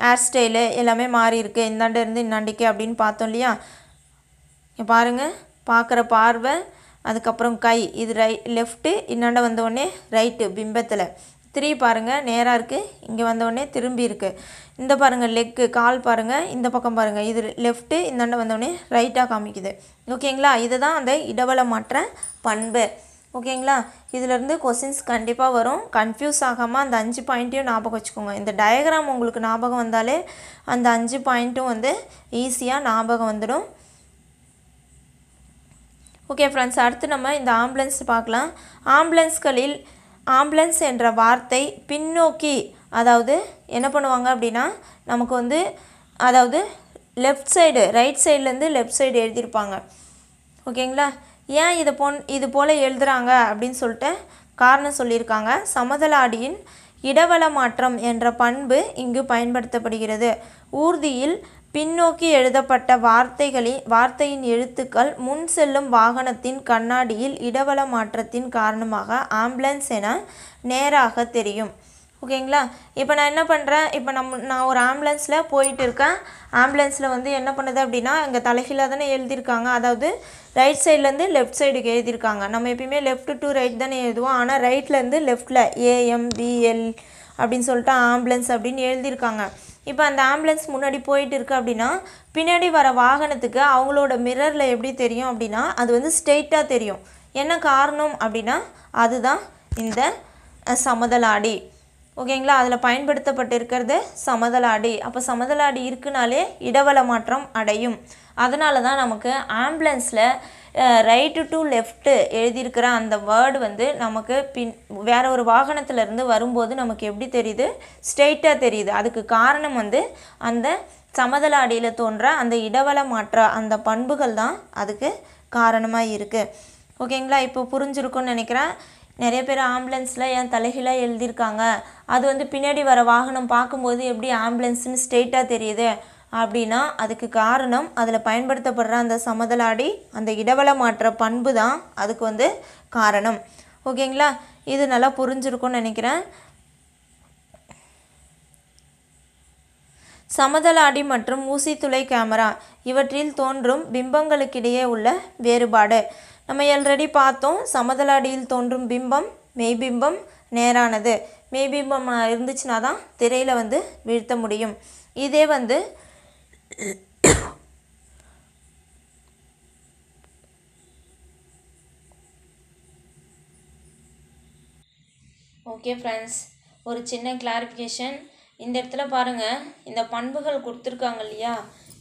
ஹேர் ஸ்டைலு எல்லாமே மாறி இருக்குது இந்தாண்டு இருந்து இன்னாண்டிக்கு அப்படின்னு பார்த்தோம் இல்லையா பாருங்கள் பார்க்குற பார்வை அதுக்கப்புறம் கை இது ரை லெஃப்ட்டு இன்னாண்ட வந்தோடனே ரைட்டு பிம்பத்தில் த்ரீ பாருங்கள் நேராக இருக்குது இங்கே வந்தோடனே திரும்பி இருக்குது இந்த பாருங்கள் லெக்கு கால் பாருங்கள் இந்த பக்கம் பாருங்கள் இது லெஃப்ட்டு இந்தாண்ட வந்தோடனே ரைட்டாக காமிக்குது ஓகேங்களா இது தான் அந்த இடவள மாற்ற பண்பு ஓகேங்களா இதிலேருந்து கொஸ்டின்ஸ் கண்டிப்பாக வரும் கன்ஃபியூஸ் ஆகாமல் அந்த அஞ்சு பாயிண்ட்டையும் ஞாபகம் வச்சுக்கோங்க இந்த டயக்ராம் உங்களுக்கு ஞாபகம் வந்தாலே அந்த அஞ்சு பாயிண்ட்டும் வந்து ஈஸியாக ஞாபகம் வந்துடும் ஓகே ஃப்ரெண்ட்ஸ் அடுத்து நம்ம இந்த ஆம்புலன்ஸ் பார்க்கலாம் ஆம்புலன்ஸ்களில் ஆம்புலன்ஸ் என்ற வார்த்தை பின்னோக்கி அதாவது என்ன பண்ணுவாங்க அப்படின்னா நமக்கு வந்து அதாவது லெஃப்ட் சைடு ரைட் சைட்லேருந்து லெஃப்ட் சைடு எழுதியிருப்பாங்க ஓகேங்களா ஏன் இதை பொன் இது போல் எழுதுகிறாங்க அப்படின்னு சொல்லிட்டு காரணம் சொல்லியிருக்காங்க சமதளாடியின் இடவள மாற்றம் என்ற பண்பு இங்கு பயன்படுத்தப்படுகிறது ஊர்தியில் பின்னோக்கி எழுதப்பட்ட வார்த்தைகளின் வார்த்தையின் எழுத்துக்கள் முன் செல்லும் வாகனத்தின் கண்ணாடியில் இடவள மாற்றத்தின் காரணமாக ஆம்புலன்ஸ் என நேராக தெரியும் ஓகேங்களா இப்போ நான் என்ன பண்ணுறேன் இப்போ நம்ம நான் ஒரு ஆம்புலன்ஸில் போயிட்டு இருக்கேன் ஆம்புலன்ஸில் வந்து என்ன பண்ணுது அப்படின்னா இங்கே தலைகீழாக தானே எழுதியிருக்காங்க அதாவது ரைட் சைட்லேருந்து லெஃப்ட் சைடுக்கு எழுதியிருக்காங்க நம்ம எப்பயுமே லெஃப்ட் டு ரைட் தானே எழுதுவோம் ஆனால் ரைட்லேருந்து லெஃப்ட்டில் ஏஎம்பிஎல் அப்படின்னு சொல்லிட்டு ஆம்புலன்ஸ் அப்படின்னு எழுதியிருக்காங்க இப்போ அந்த ஆம்புலன்ஸ் முன்னாடி போயிட்டு இருக்குது அப்படின்னா பின்னாடி வர வாகனத்துக்கு அவங்களோட மிரரில் எப்படி தெரியும் அப்படின்னா அது வந்து ஸ்ட்ரெயிட்டாக தெரியும் என்ன காரணம் அப்படின்னா அதுதான் இந்த சமதலாடி ஓகேங்களா அதில் பயன்படுத்தப்பட்டிருக்கிறது சமதலாடி அப்போ சமதலாடி இருக்குனாலே இடவள மாற்றம் அடையும் அதனால தான் நமக்கு ஆம்புலன்ஸில் ரைட்டு டு லெஃப்ட்டு எழுதியிருக்கிற அந்த வேர்டு வந்து நமக்கு பின் வேற ஒரு வாகனத்திலேருந்து வரும்போது நமக்கு எப்படி தெரியுது ஸ்ட்ரெயிட்டாக தெரியுது அதுக்கு காரணம் வந்து அந்த சமதள அடியில் தோன்ற அந்த இடவள மாற்ற அந்த பண்புகள் தான் அதுக்கு காரணமாக இருக்குது ஓகேங்களா இப்போ புரிஞ்சுருக்குன்னு நினைக்கிறேன் நிறைய பேர் ஆம்புலன்ஸில் என் தலைகீழாக எழுதியிருக்காங்க அது வந்து பின்னாடி வர வாகனம் பார்க்கும்போது எப்படி ஆம்புலன்ஸ்னு ஸ்ட்ரெயிட்டாக தெரியுது அப்படின்னா அதுக்கு காரணம் அதில் பயன்படுத்தப்படுற அந்த சமதலாடி அந்த இடவள மாற்ற பண்பு தான் அதுக்கு வந்து காரணம் ஓகேங்களா இது நல்லா புரிஞ்சிருக்கும்னு நினைக்கிறேன் சமதளாடி மற்றும் ஊசித்துளை கேமரா இவற்றில் தோன்றும் பிம்பங்களுக்கிடையே உள்ள வேறுபாடு நம்ம ஆல்ரெடி பார்த்தோம் சமதளாடியில் தோன்றும் பிம்பம் மெய்பிம்பம் நேரானது மெய்பிம்பம் இருந்துச்சுன்னா தான் திரையில் வந்து வீழ்த்த முடியும் இதே வந்து ஓகே ஃப்ரெண்ட்ஸ் ஒரு சின்ன கிளாரிஃபிகேஷன் இந்த இடத்துல பாருங்கள் இந்த பண்புகள் கொடுத்துருக்காங்க இல்லையா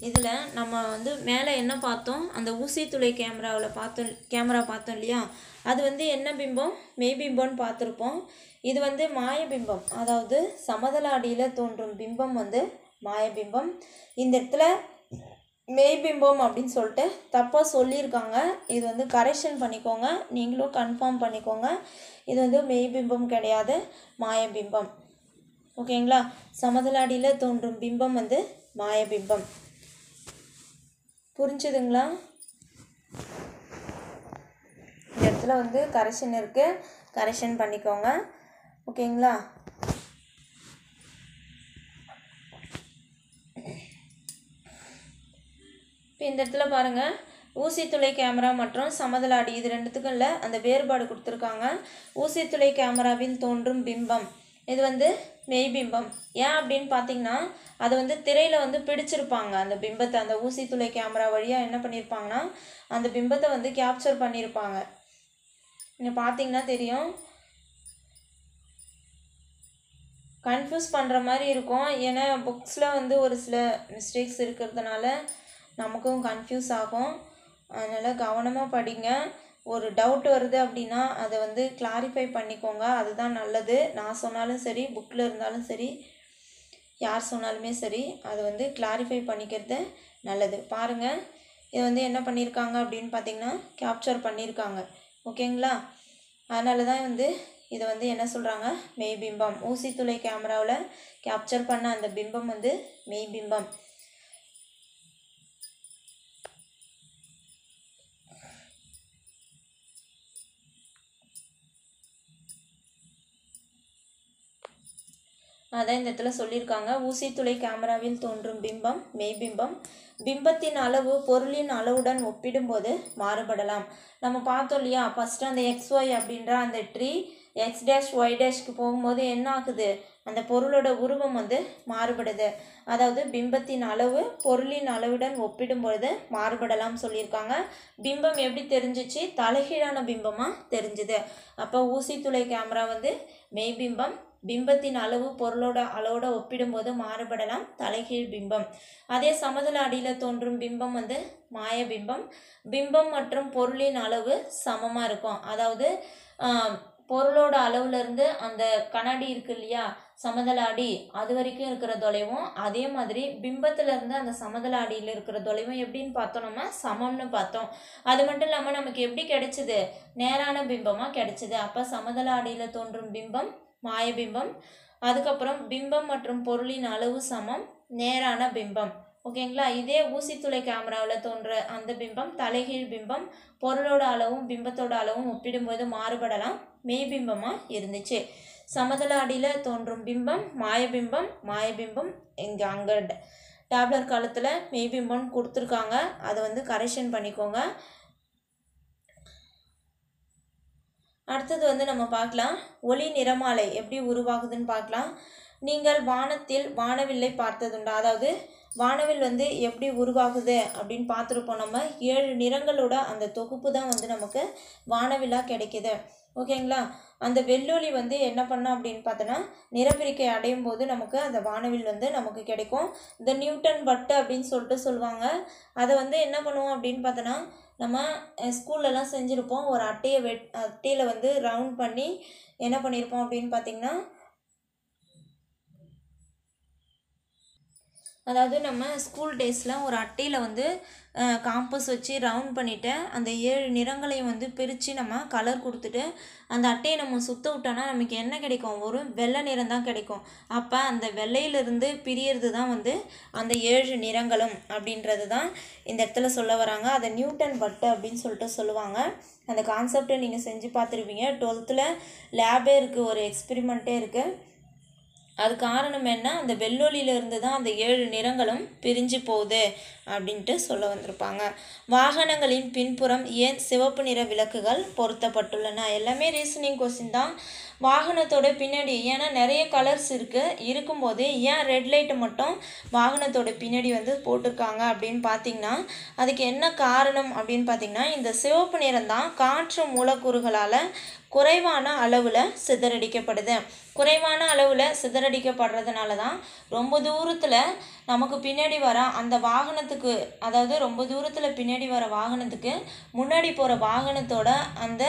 இதில் நம்ம வந்து மேலே என்ன பார்த்தோம் அந்த ஊசி துளை கேமராவில் பார்த்தோம் கேமரா பார்த்தோம் இல்லையா அது வந்து என்ன பிம்பம் மெய் பிம்பம்னு பார்த்துருப்போம் இது வந்து மாய பிம்பம் அதாவது சமதள அடியில் தோன்றும் பிம்பம் வந்து மாயபிம்பம் இந்த இடத்துல மெய்பிம்பம் அப்படின்னு சொல்லிட்டு தப்பாக சொல்லியிருக்காங்க இது வந்து கரெக்ஷன் பண்ணிக்கோங்க நீங்களும் கன்ஃபார்ம் பண்ணிக்கோங்க இது வந்து மெய்பிம்பம் கிடையாது மாயபிம்பம் ஓகேங்களா சமதலாடியில் தோன்றும் பிம்பம் வந்து மாயபிம்பம் புரிஞ்சுதுங்களா இந்த இடத்துல வந்து கரெக்ஷன் இருக்குது கரெக்ஷன் பண்ணிக்கோங்க ஓகேங்களா இந்த இடத்துல பாருங்கள் ஊசித்துளை கேமரா மற்றும் சமதலாடி இது ரெண்டுத்துக்கும் இல்லை அந்த வேறுபாடு கொடுத்துருக்காங்க ஊசித்துளை கேமராவில் தோன்றும் பிம்பம் இது வந்து மெய்பிம்பம் ஏன் அப்படின்னு பார்த்தீங்கன்னா அதை வந்து திரையில் வந்து பிடிச்சிருப்பாங்க அந்த பிம்பத்தை அந்த ஊசித்துளை கேமரா வழியாக என்ன பண்ணியிருப்பாங்கன்னா அந்த பிம்பத்தை வந்து கேப்சர் பண்ணியிருப்பாங்க நீங்கள் பார்த்தீங்கன்னா தெரியும் கன்ஃபியூஸ் பண்ணுற மாதிரி இருக்கும் ஏன்னா புக்ஸில் வந்து ஒரு சில மிஸ்டேக்ஸ் இருக்கிறதுனால நமக்கும் கன்ஃபியூஸ் ஆகும் அதனால் கவனமாக படிங்க ஒரு டவுட் வருது அப்படின்னா அதை வந்து கிளாரிஃபை பண்ணிக்கோங்க அதுதான் நல்லது நான் சொன்னாலும் சரி புக்கில் இருந்தாலும் சரி யார் சொன்னாலுமே சரி அதை வந்து கிளாரிஃபை பண்ணிக்கிறது நல்லது பாருங்கள் இது வந்து என்ன பண்ணியிருக்காங்க அப்படின்னு பார்த்திங்கன்னா கேப்சர் பண்ணியிருக்காங்க ஓகேங்களா அதனால தான் வந்து இதை வந்து என்ன சொல்கிறாங்க மெய் பிம்பம் ஊசி துளை கேமராவில் கேப்சர் பண்ண அந்த பிம்பம் வந்து மெய் பிம்பம் அதான் இந்த இடத்துல சொல்லியிருக்காங்க ஊசித்துளை கேமராவில் தோன்றும் பிம்பம் மெய்பிம்பம் பிம்பத்தின் அளவு பொருளின் அளவுடன் ஒப்பிடும்போது மாறுபடலாம் நம்ம பார்த்தோம் இல்லையா ஃபஸ்ட்டு அந்த எக்ஸ் ஒய் அப்படின்ற அந்த ட்ரீ எக்ஸ் டேஷ் ஒய் டேஷ்க்கு போகும்போது என்ன ஆகுது அந்த பொருளோட உருவம் வந்து மாறுபடுது அதாவது பிம்பத்தின் அளவு பொருளின் அளவுடன் ஒப்பிடும்பொழுது மாறுபடலாம் சொல்லியிருக்காங்க பிம்பம் எப்படி தெரிஞ்சிச்சு தலைகீழான பிம்பமாக தெரிஞ்சுது அப்போ ஊசித்துளை கேமரா வந்து மெய்பிம்பம் பிம்பத்தின் அளவு பொருளோட அளவோட ஒப்பிடும்போது மாறுபடலாம் தலைகீழ் பிம்பம் அதே சமதள அடியில் தோன்றும் பிம்பம் வந்து மாய பிம்பம் பிம்பம் மற்றும் பொருளின் அளவு சமமாக இருக்கும் அதாவது பொருளோட அளவுலேருந்து அந்த கண்ணாடி இருக்கு இல்லையா சமதள அடி அது வரைக்கும் இருக்கிற தொலைவும் அதே மாதிரி இருந்து அந்த சமதள இருக்கிற தொலைவும் எப்படின்னு பார்த்தோம் நம்ம சமம்னு பார்த்தோம் அது மட்டும் இல்லாமல் நமக்கு எப்படி கிடைச்சிது நேரான பிம்பமாக கிடைச்சிது அப்போ சமதள தோன்றும் பிம்பம் மாயபிம்பம் அதுக்கப்புறம் பிம்பம் மற்றும் பொருளின் அளவு சமம் நேரான பிம்பம் ஓகேங்களா இதே ஊசித்துளை கேமராவில் தோன்ற அந்த பிம்பம் தலைகீழ் பிம்பம் பொருளோட அளவும் பிம்பத்தோட அளவும் ஒப்பிடும்போது மாறுபடலாம் மெய்பிம்பமாக இருந்துச்சு சமதள அடியில் தோன்றும் பிம்பம் மாயபிம்பம் மாயபிம்பம் இங்கே அங்கே டேப்லர் காலத்தில் மெய்பிம்பம்னு கொடுத்துருக்காங்க அதை வந்து கரெக்ஷன் பண்ணிக்கோங்க அடுத்தது வந்து நம்ம பார்க்கலாம் ஒளி நிறமாலை எப்படி உருவாகுதுன்னு பார்க்கலாம் நீங்கள் வானத்தில் வானவில்லை பார்த்ததுண்டா அதாவது வானவில் வந்து எப்படி உருவாகுது அப்படின்னு பார்த்துருப்போம் நம்ம ஏழு நிறங்களோட அந்த தொகுப்பு தான் வந்து நமக்கு வானவிலாக கிடைக்கிது ஓகேங்களா அந்த வெள்ளொளி வந்து என்ன பண்ணோம் அப்படின்னு பார்த்தோன்னா நிறப்பிரிக்கை அடையும் போது நமக்கு அந்த வானவில் வந்து நமக்கு கிடைக்கும் இந்த நியூட்டன் பட்டு அப்படின்னு சொல்லிட்டு சொல்லுவாங்க அதை வந்து என்ன பண்ணுவோம் அப்படின்னு பார்த்தோன்னா நம்ம ஸ்கூல்லலாம் செஞ்சுருப்போம் ஒரு அட்டையை வெட் அட்டையில் வந்து ரவுண்ட் பண்ணி என்ன பண்ணியிருப்போம் அப்படின்னு பார்த்திங்கன்னா அதாவது நம்ம ஸ்கூல் டேஸில் ஒரு அட்டையில் வந்து காம்பஸ் வச்சு ரவுண்ட் பண்ணிவிட்டு அந்த ஏழு நிறங்களையும் வந்து பிரித்து நம்ம கலர் கொடுத்துட்டு அந்த அட்டையை நம்ம சுத்த விட்டோன்னா நமக்கு என்ன கிடைக்கும் ஒரு வெள்ளை நிறம் தான் கிடைக்கும் அப்போ அந்த வெள்ளையிலிருந்து பிரியறது தான் வந்து அந்த ஏழு நிறங்களும் அப்படின்றது தான் இந்த இடத்துல சொல்ல வராங்க அதை நியூட்டன் பட்டு அப்படின்னு சொல்லிட்டு சொல்லுவாங்க அந்த கான்செப்டை நீங்கள் செஞ்சு பார்த்துருப்பீங்க டுவெல்த்தில் லேபே இருக்குது ஒரு எக்ஸ்பிரிமெண்ட்டே இருக்குது அது காரணம் என்ன அந்த வெள்ளொலியிலிருந்து தான் அந்த ஏழு நிறங்களும் பிரிஞ்சு போகுது அப்படின்ட்டு சொல்ல வந்திருப்பாங்க வாகனங்களின் பின்புறம் ஏன் சிவப்பு நிற விளக்குகள் பொருத்தப்பட்டுள்ளன எல்லாமே ரீசனிங் கொஸ்டின் தான் வாகனத்தோட பின்னாடி ஏன்னா நிறைய கலர்ஸ் இருக்குது இருக்கும்போது ஏன் ரெட் லைட்டு மட்டும் வாகனத்தோட பின்னாடி வந்து போட்டிருக்காங்க அப்படின்னு பார்த்தீங்கன்னா அதுக்கு என்ன காரணம் அப்படின்னு பார்த்தீங்கன்னா இந்த சிவப்பு நிறம் தான் காற்று மூலக்கூறுகளால் குறைவான அளவில் சிதறடிக்கப்படுது குறைவான அளவில் சிதறடிக்கப்படுறதுனால தான் ரொம்ப தூரத்தில் நமக்கு பின்னாடி வர அந்த வாகனத்துக்கு அதாவது ரொம்ப தூரத்தில் பின்னாடி வர வாகனத்துக்கு முன்னாடி போகிற வாகனத்தோட அந்த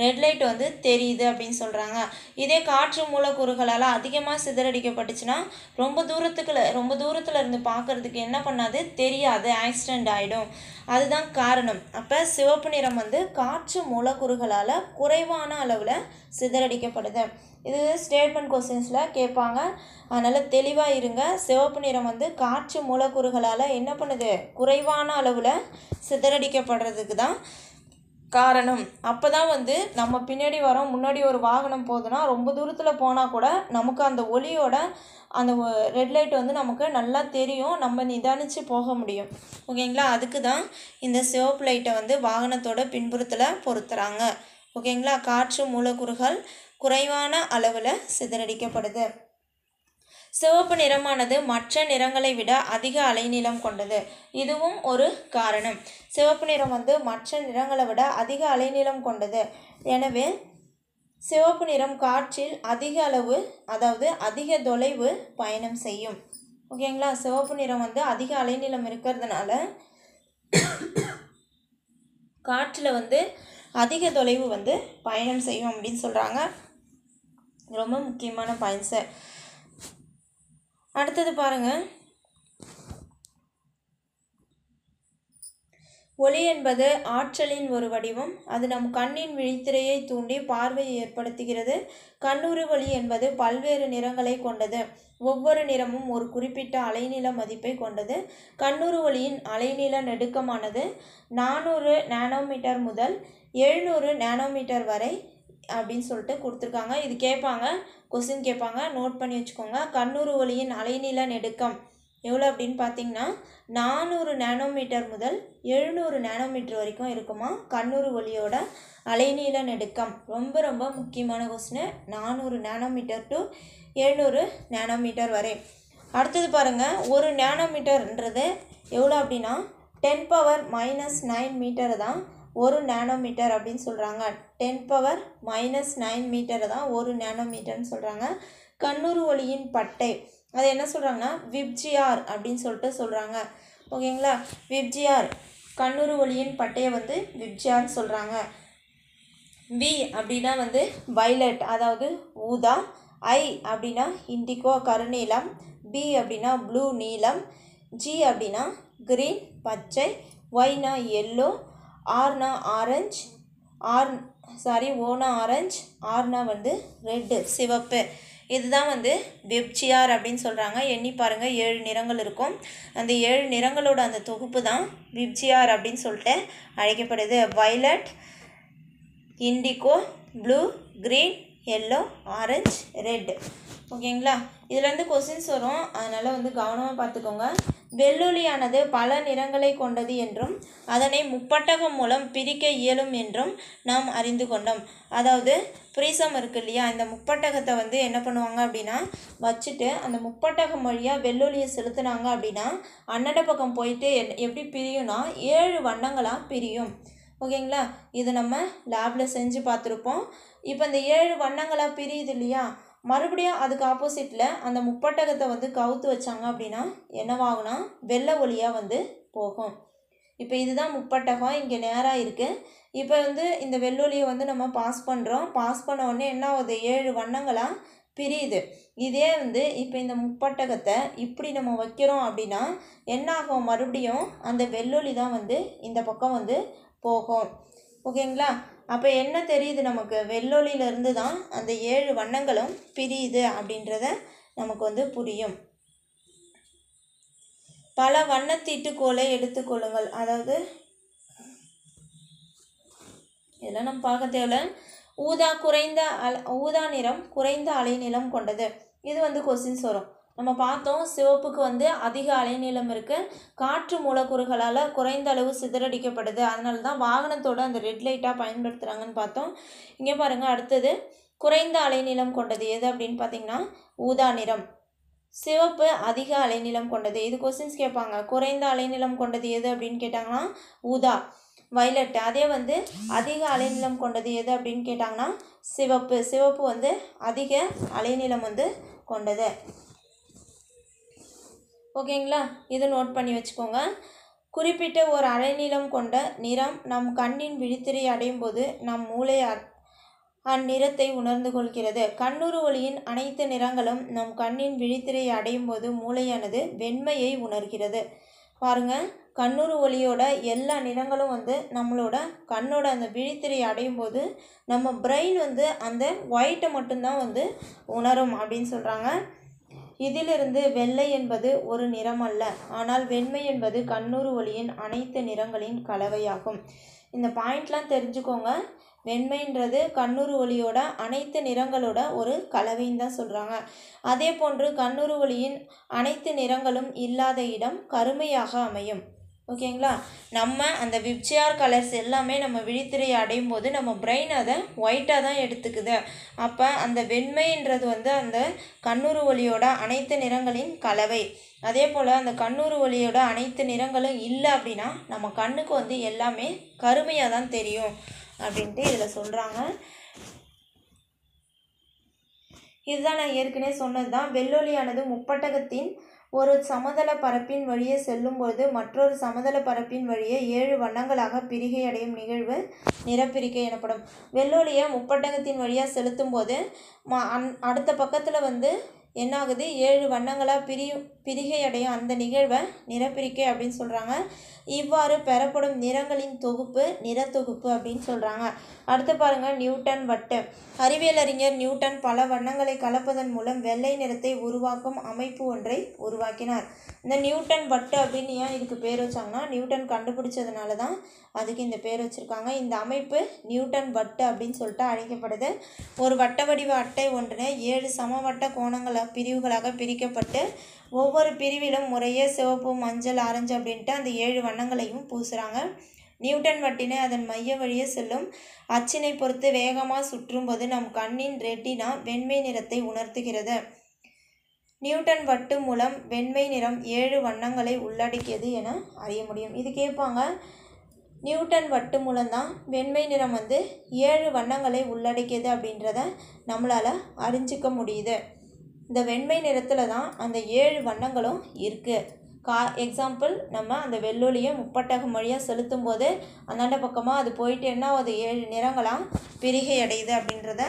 ரெட் லைட் வந்து தெரியுது அப்படின்னு சொல்கிறாங்க இதே காற்று மூலக்கூறுகளால் அதிகமாக சிதறடிக்கப்பட்டுச்சுன்னா ரொம்ப தூரத்துக்குள்ள ரொம்ப தூரத்தில் இருந்து பார்க்குறதுக்கு என்ன பண்ணாது தெரியாது ஆக்சிடெண்ட் ஆகிடும் அதுதான் காரணம் அப்போ சிவப்பு நிறம் வந்து காற்று மூலக்கூறுகளால் குறைவான அளவில் சிதறடிக்கப்படுது இது ஸ்டேட்மெண்ட் கொஸ்டின்ஸில் கேட்பாங்க அதனால் தெளிவாக இருங்க சிவப்பு நிறம் வந்து காற்று மூலக்கூறுகளால் என்ன பண்ணுது குறைவான அளவில் சிதறடிக்கப்படுறதுக்கு தான் காரணம் அப்போ தான் வந்து நம்ம பின்னாடி வரோம் முன்னாடி ஒரு வாகனம் போகுதுன்னா ரொம்ப தூரத்தில் போனால் கூட நமக்கு அந்த ஒளியோட அந்த ரெட் லைட் வந்து நமக்கு நல்லா தெரியும் நம்ம நிதானித்து போக முடியும் ஓகேங்களா அதுக்கு தான் இந்த சிவப்பு லைட்டை வந்து வாகனத்தோட பின்புறத்தில் பொருத்துகிறாங்க ஓகேங்களா காற்று மூலக்கூறுகள் குறைவான அளவில் சிதறடிக்கப்படுது சிவப்பு நிறமானது மற்ற நிறங்களை விட அதிக அலைநீளம் கொண்டது இதுவும் ஒரு காரணம் சிவப்பு நிறம் வந்து மற்ற நிறங்களை விட அதிக அலைநீளம் கொண்டது எனவே சிவப்பு நிறம் காற்றில் அதிக அளவு அதாவது அதிக தொலைவு பயணம் செய்யும் ஓகேங்களா சிவப்பு நிறம் வந்து அதிக அலைநீளம் இருக்கிறதுனால காற்றில் வந்து அதிக தொலைவு வந்து பயணம் செய்யும் அப்படின்னு சொல்கிறாங்க ரொம்ப முக்கியமான பாயிண்ட்ஸு அடுத்தது பாருங்கள் ஒளி என்பது ஆற்றலின் ஒரு வடிவம் அது நம் கண்ணின் விழித்திரையை தூண்டி பார்வையை ஏற்படுத்துகிறது கண்ணுறு ஒளி என்பது பல்வேறு நிறங்களை கொண்டது ஒவ்வொரு நிறமும் ஒரு குறிப்பிட்ட அலைநில மதிப்பை கொண்டது கண்ணுறு ஒளியின் அலைநில நெடுக்கமானது நானூறு நானோமீட்டர் முதல் எழுநூறு நேனோமீட்டர் வரை அப்படின்னு சொல்லிட்டு கொடுத்துருக்காங்க இது கேட்பாங்க கொஸ்டின் கேட்பாங்க நோட் பண்ணி வச்சுக்கோங்க கண்ணூர் ஒளியின் அலைநீள நெடுக்கம் எவ்வளோ அப்படின்னு பார்த்தீங்கன்னா நானூறு நேனோமீட்டர் முதல் எழுநூறு நேனோமீட்டர் வரைக்கும் இருக்குமா கண்ணூர் ஒளியோட அலைநீள நெடுக்கம் ரொம்ப ரொம்ப முக்கியமான கொஸ்டின் நானூறு நேனோமீட்டர் டு எழுநூறு நேனோமீட்டர் வரை அடுத்தது பாருங்கள் ஒரு நேனோமீட்டர்ன்றது எவ்வளோ அப்படின்னா ten power minus nine metre தான் ஒரு நேனோமீட்டர் அப்படின்னு சொல்கிறாங்க டென் பவர் மைனஸ் நைன் மீட்டரை தான் ஒரு நேனோமீட்டர்னு சொல்கிறாங்க கண்ணூர் ஒளியின் பட்டை அது என்ன சொல்கிறாங்கன்னா விப்ஜிஆர் அப்படின்னு சொல்லிட்டு சொல்கிறாங்க ஓகேங்களா விப்ஜிஆர் கண்ணூர் ஒளியின் பட்டையை வந்து விப்ஜிஆர்னு சொல்கிறாங்க வி அப்படின்னா வந்து வைலட் அதாவது ஊதா ஐ அப்படின்னா இண்டிகோ கருநீலம் பி அப்படின்னா ப்ளூ நீலம் ஜி அப்படின்னா க்ரீன் பச்சை ஒய்னா எல்லோ ஆர்னா ஆரஞ்ச் ஆர் சாரி ஓனா ஆரஞ்ச் ஆர்னா வந்து ரெட்டு சிவப்பு இதுதான் வந்து வெப்சியார் அப்படின்னு சொல்கிறாங்க எண்ணி பாருங்கள் ஏழு நிறங்கள் இருக்கும் அந்த ஏழு நிறங்களோட அந்த தொகுப்பு தான் விப்ஜியார் அப்படின்னு சொல்லிட்டு அழைக்கப்படுது violet indigo blue green yellow orange red ஓகேங்களா இதுலேருந்து கொஸ்டின்ஸ் வரும் அதனால் வந்து கவனமாக பார்த்துக்கோங்க வெள்ளொலியானது பல நிறங்களை கொண்டது என்றும் அதனை முப்பட்டகம் மூலம் பிரிக்க இயலும் என்றும் நாம் அறிந்து கொண்டோம் அதாவது ப்ரீசம் இருக்கு இல்லையா இந்த முப்பட்டகத்தை வந்து என்ன பண்ணுவாங்க அப்படின்னா வச்சுட்டு அந்த முப்பட்டகம் வழியாக வெள்ளொலியை செலுத்துனாங்க அப்படின்னா அன்னட பக்கம் போயிட்டு எப்படி பிரியும்னா ஏழு வண்ணங்களாக பிரியும் ஓகேங்களா இது நம்ம லேபில் செஞ்சு பார்த்துருப்போம் இப்போ இந்த ஏழு வண்ணங்களாக பிரியுது இல்லையா மறுபடியும் அதுக்கு ஆப்போசிட்டில் அந்த முப்பட்டகத்தை வந்து கவுத்து வச்சாங்க அப்படின்னா என்னவாகும்னா வெள்ளை ஒளியாக வந்து போகும் இப்போ இதுதான் முப்பட்டகம் இங்கே நேராக இருக்குது இப்போ வந்து இந்த வெள்ளொலியை வந்து நம்ம பாஸ் பண்ணுறோம் பாஸ் பண்ண உடனே என்ன ஆகுது ஏழு வண்ணங்களாக பிரியுது இதே வந்து இப்போ இந்த முப்பட்டகத்தை இப்படி நம்ம வைக்கிறோம் அப்படின்னா என்ன ஆகும் மறுபடியும் அந்த வெள்ளொலி தான் வந்து இந்த பக்கம் வந்து போகும் ஓகேங்களா அப்போ என்ன தெரியுது நமக்கு வெள்ளொலியிலிருந்து தான் அந்த ஏழு வண்ணங்களும் பிரியுது அப்படின்றத நமக்கு வந்து புரியும் பல வண்ணத்தீட்டுக்கோளை எடுத்துக்கொள்ளுங்கள் அதாவது இதெல்லாம் நம்ம பார்க்க தேவையில்ல ஊதா குறைந்த அல ஊதா நிறம் குறைந்த அலைநிலம் கொண்டது இது வந்து கொஸ்டின்ஸ் வரும் நம்ம பார்த்தோம் சிவப்புக்கு வந்து அதிக அலைநீளம் இருக்குது காற்று மூலக்கூறுகளால் குறைந்த அளவு சிதறடிக்கப்படுது அதனால தான் வாகனத்தோடு அந்த ரெட் லைட்டாக பயன்படுத்துகிறாங்கன்னு பார்த்தோம் இங்கே பாருங்கள் அடுத்தது குறைந்த அலைநீளம் கொண்டது எது அப்படின்னு பார்த்தீங்கன்னா ஊதா நிறம் சிவப்பு அதிக அலைநீளம் கொண்டது இது கொஸ்டின்ஸ் கேட்பாங்க குறைந்த அலைநீளம் கொண்டது எது அப்படின்னு கேட்டாங்கன்னா ஊதா வைலட் அதே வந்து அதிக அலைநீளம் கொண்டது எது அப்படின்னு கேட்டாங்கன்னா சிவப்பு சிவப்பு வந்து அதிக அலைநீளம் வந்து கொண்டது ஓகேங்களா இது நோட் பண்ணி வச்சுக்கோங்க குறிப்பிட்ட ஒரு அலைநீளம் கொண்ட நிறம் நம் கண்ணின் விழித்திரை அடையும் போது நம் மூளை அந்நிறத்தை உணர்ந்து கொள்கிறது கண்ணுறு ஒளியின் அனைத்து நிறங்களும் நம் கண்ணின் விழித்திரை அடையும் போது மூளையானது வெண்மையை உணர்கிறது பாருங்க கண்ணுறு ஒளியோட எல்லா நிறங்களும் வந்து நம்மளோட கண்ணோட அந்த விழித்திரை அடையும் போது நம்ம பிரெயின் வந்து அந்த ஒயிட்டை மட்டும்தான் வந்து உணரும் அப்படின்னு சொல்கிறாங்க இதிலிருந்து வெள்ளை என்பது ஒரு நிறமல்ல ஆனால் வெண்மை என்பது கண்ணூறு ஒளியின் அனைத்து நிறங்களின் கலவையாகும் இந்த பாயிண்ட்லாம் தெரிஞ்சுக்கோங்க வெண்மைன்றது கண்ணூறு ஒளியோட அனைத்து நிறங்களோட ஒரு கலவைன்னு தான் சொல்கிறாங்க அதே போன்று கண்ணூறு ஒளியின் அனைத்து நிறங்களும் இல்லாத இடம் கருமையாக அமையும் ஓகேங்களா நம்ம அந்த விப்சியார் கலர்ஸ் எல்லாமே நம்ம விழித்திரையை அடையும் போது நம்ம பிரெயின் அதை ஒயிட்டாக தான் எடுத்துக்குது அப்போ அந்த வெண்மைன்றது வந்து அந்த கண்ணூறு ஒளியோட அனைத்து நிறங்களின் கலவை அதே போல் அந்த கண்ணூறு ஒளியோட அனைத்து நிறங்களும் இல்லை அப்படின்னா நம்ம கண்ணுக்கு வந்து எல்லாமே கருமையாக தான் தெரியும் அப்படின்ட்டு இதில் சொல்கிறாங்க இதுதான் நான் ஏற்கனவே சொன்னது தான் வெள்ளொலியானது முப்பட்டகத்தின் ஒரு சமதள பரப்பின் வழியே செல்லும்போது மற்றொரு சமதள பரப்பின் வழியே ஏழு வண்ணங்களாக பிரிகை அடையும் நிகழ்வு நிறப்பிரிகை எனப்படும் வெள்ளொளியை முப்பட்டகத்தின் வழியாக செலுத்தும் போது ம அந் அடுத்த பக்கத்தில் வந்து என்னாகுது ஏழு வண்ணங்களாக பிரி பிரிகையடையும் அந்த நிகழ்வை நிறப்பிரிக்கை அப்படின்னு சொல்கிறாங்க இவ்வாறு பெறப்படும் நிறங்களின் தொகுப்பு நிறத்தொகுப்பு அப்படின்னு சொல்கிறாங்க அடுத்து பாருங்கள் நியூட்டன் வட்டு அறிவியல் அறிஞர் நியூட்டன் பல வண்ணங்களை கலப்பதன் மூலம் வெள்ளை நிறத்தை உருவாக்கும் அமைப்பு ஒன்றை உருவாக்கினார் இந்த நியூட்டன் வட்டு அப்படின்னு ஏன் இதுக்கு பேர் வச்சாங்கன்னா நியூட்டன் கண்டுபிடிச்சதுனால தான் அதுக்கு இந்த பேர் வச்சுருக்காங்க இந்த அமைப்பு நியூட்டன் வட்டு அப்படின்னு சொல்லிட்டு அழைக்கப்படுது ஒரு வட்ட வடிவ அட்டை ஒன்றினை ஏழு சமவட்ட கோணங்களாக பிரிவுகளாக பிரிக்கப்பட்டு ஒவ்வொரு பிரிவிலும் முறையே சிவப்பு மஞ்சள் ஆரஞ்சு அப்படின்ட்டு அந்த ஏழு வண்ணங்களையும் பூசுகிறாங்க நியூட்டன் வட்டினை அதன் மைய வழியே செல்லும் அச்சினை பொறுத்து வேகமாக சுற்றும்போது நம் கண்ணின் ரெட்டினா வெண்மை நிறத்தை உணர்த்துகிறது நியூட்டன் வட்டு மூலம் வெண்மை நிறம் ஏழு வண்ணங்களை உள்ளடக்கியது என அறிய முடியும் இது கேட்பாங்க நியூட்டன் வட்டு மூலம்தான் வெண்மை நிறம் வந்து ஏழு வண்ணங்களை உள்ளடக்கியது அப்படின்றத நம்மளால் அறிஞ்சிக்க முடியுது இந்த வெண்மை நிறத்தில் தான் அந்த ஏழு வண்ணங்களும் இருக்குது கா எக்ஸாம்பிள் நம்ம அந்த வெள்ளொலியை முப்பட்டகம் வழியாக செலுத்தும் போது அந்தாண்ட பக்கமாக அது போயிட்டு என்ன அது ஏழு நிறங்களாக பிரிகை அடையுது அப்படின்றத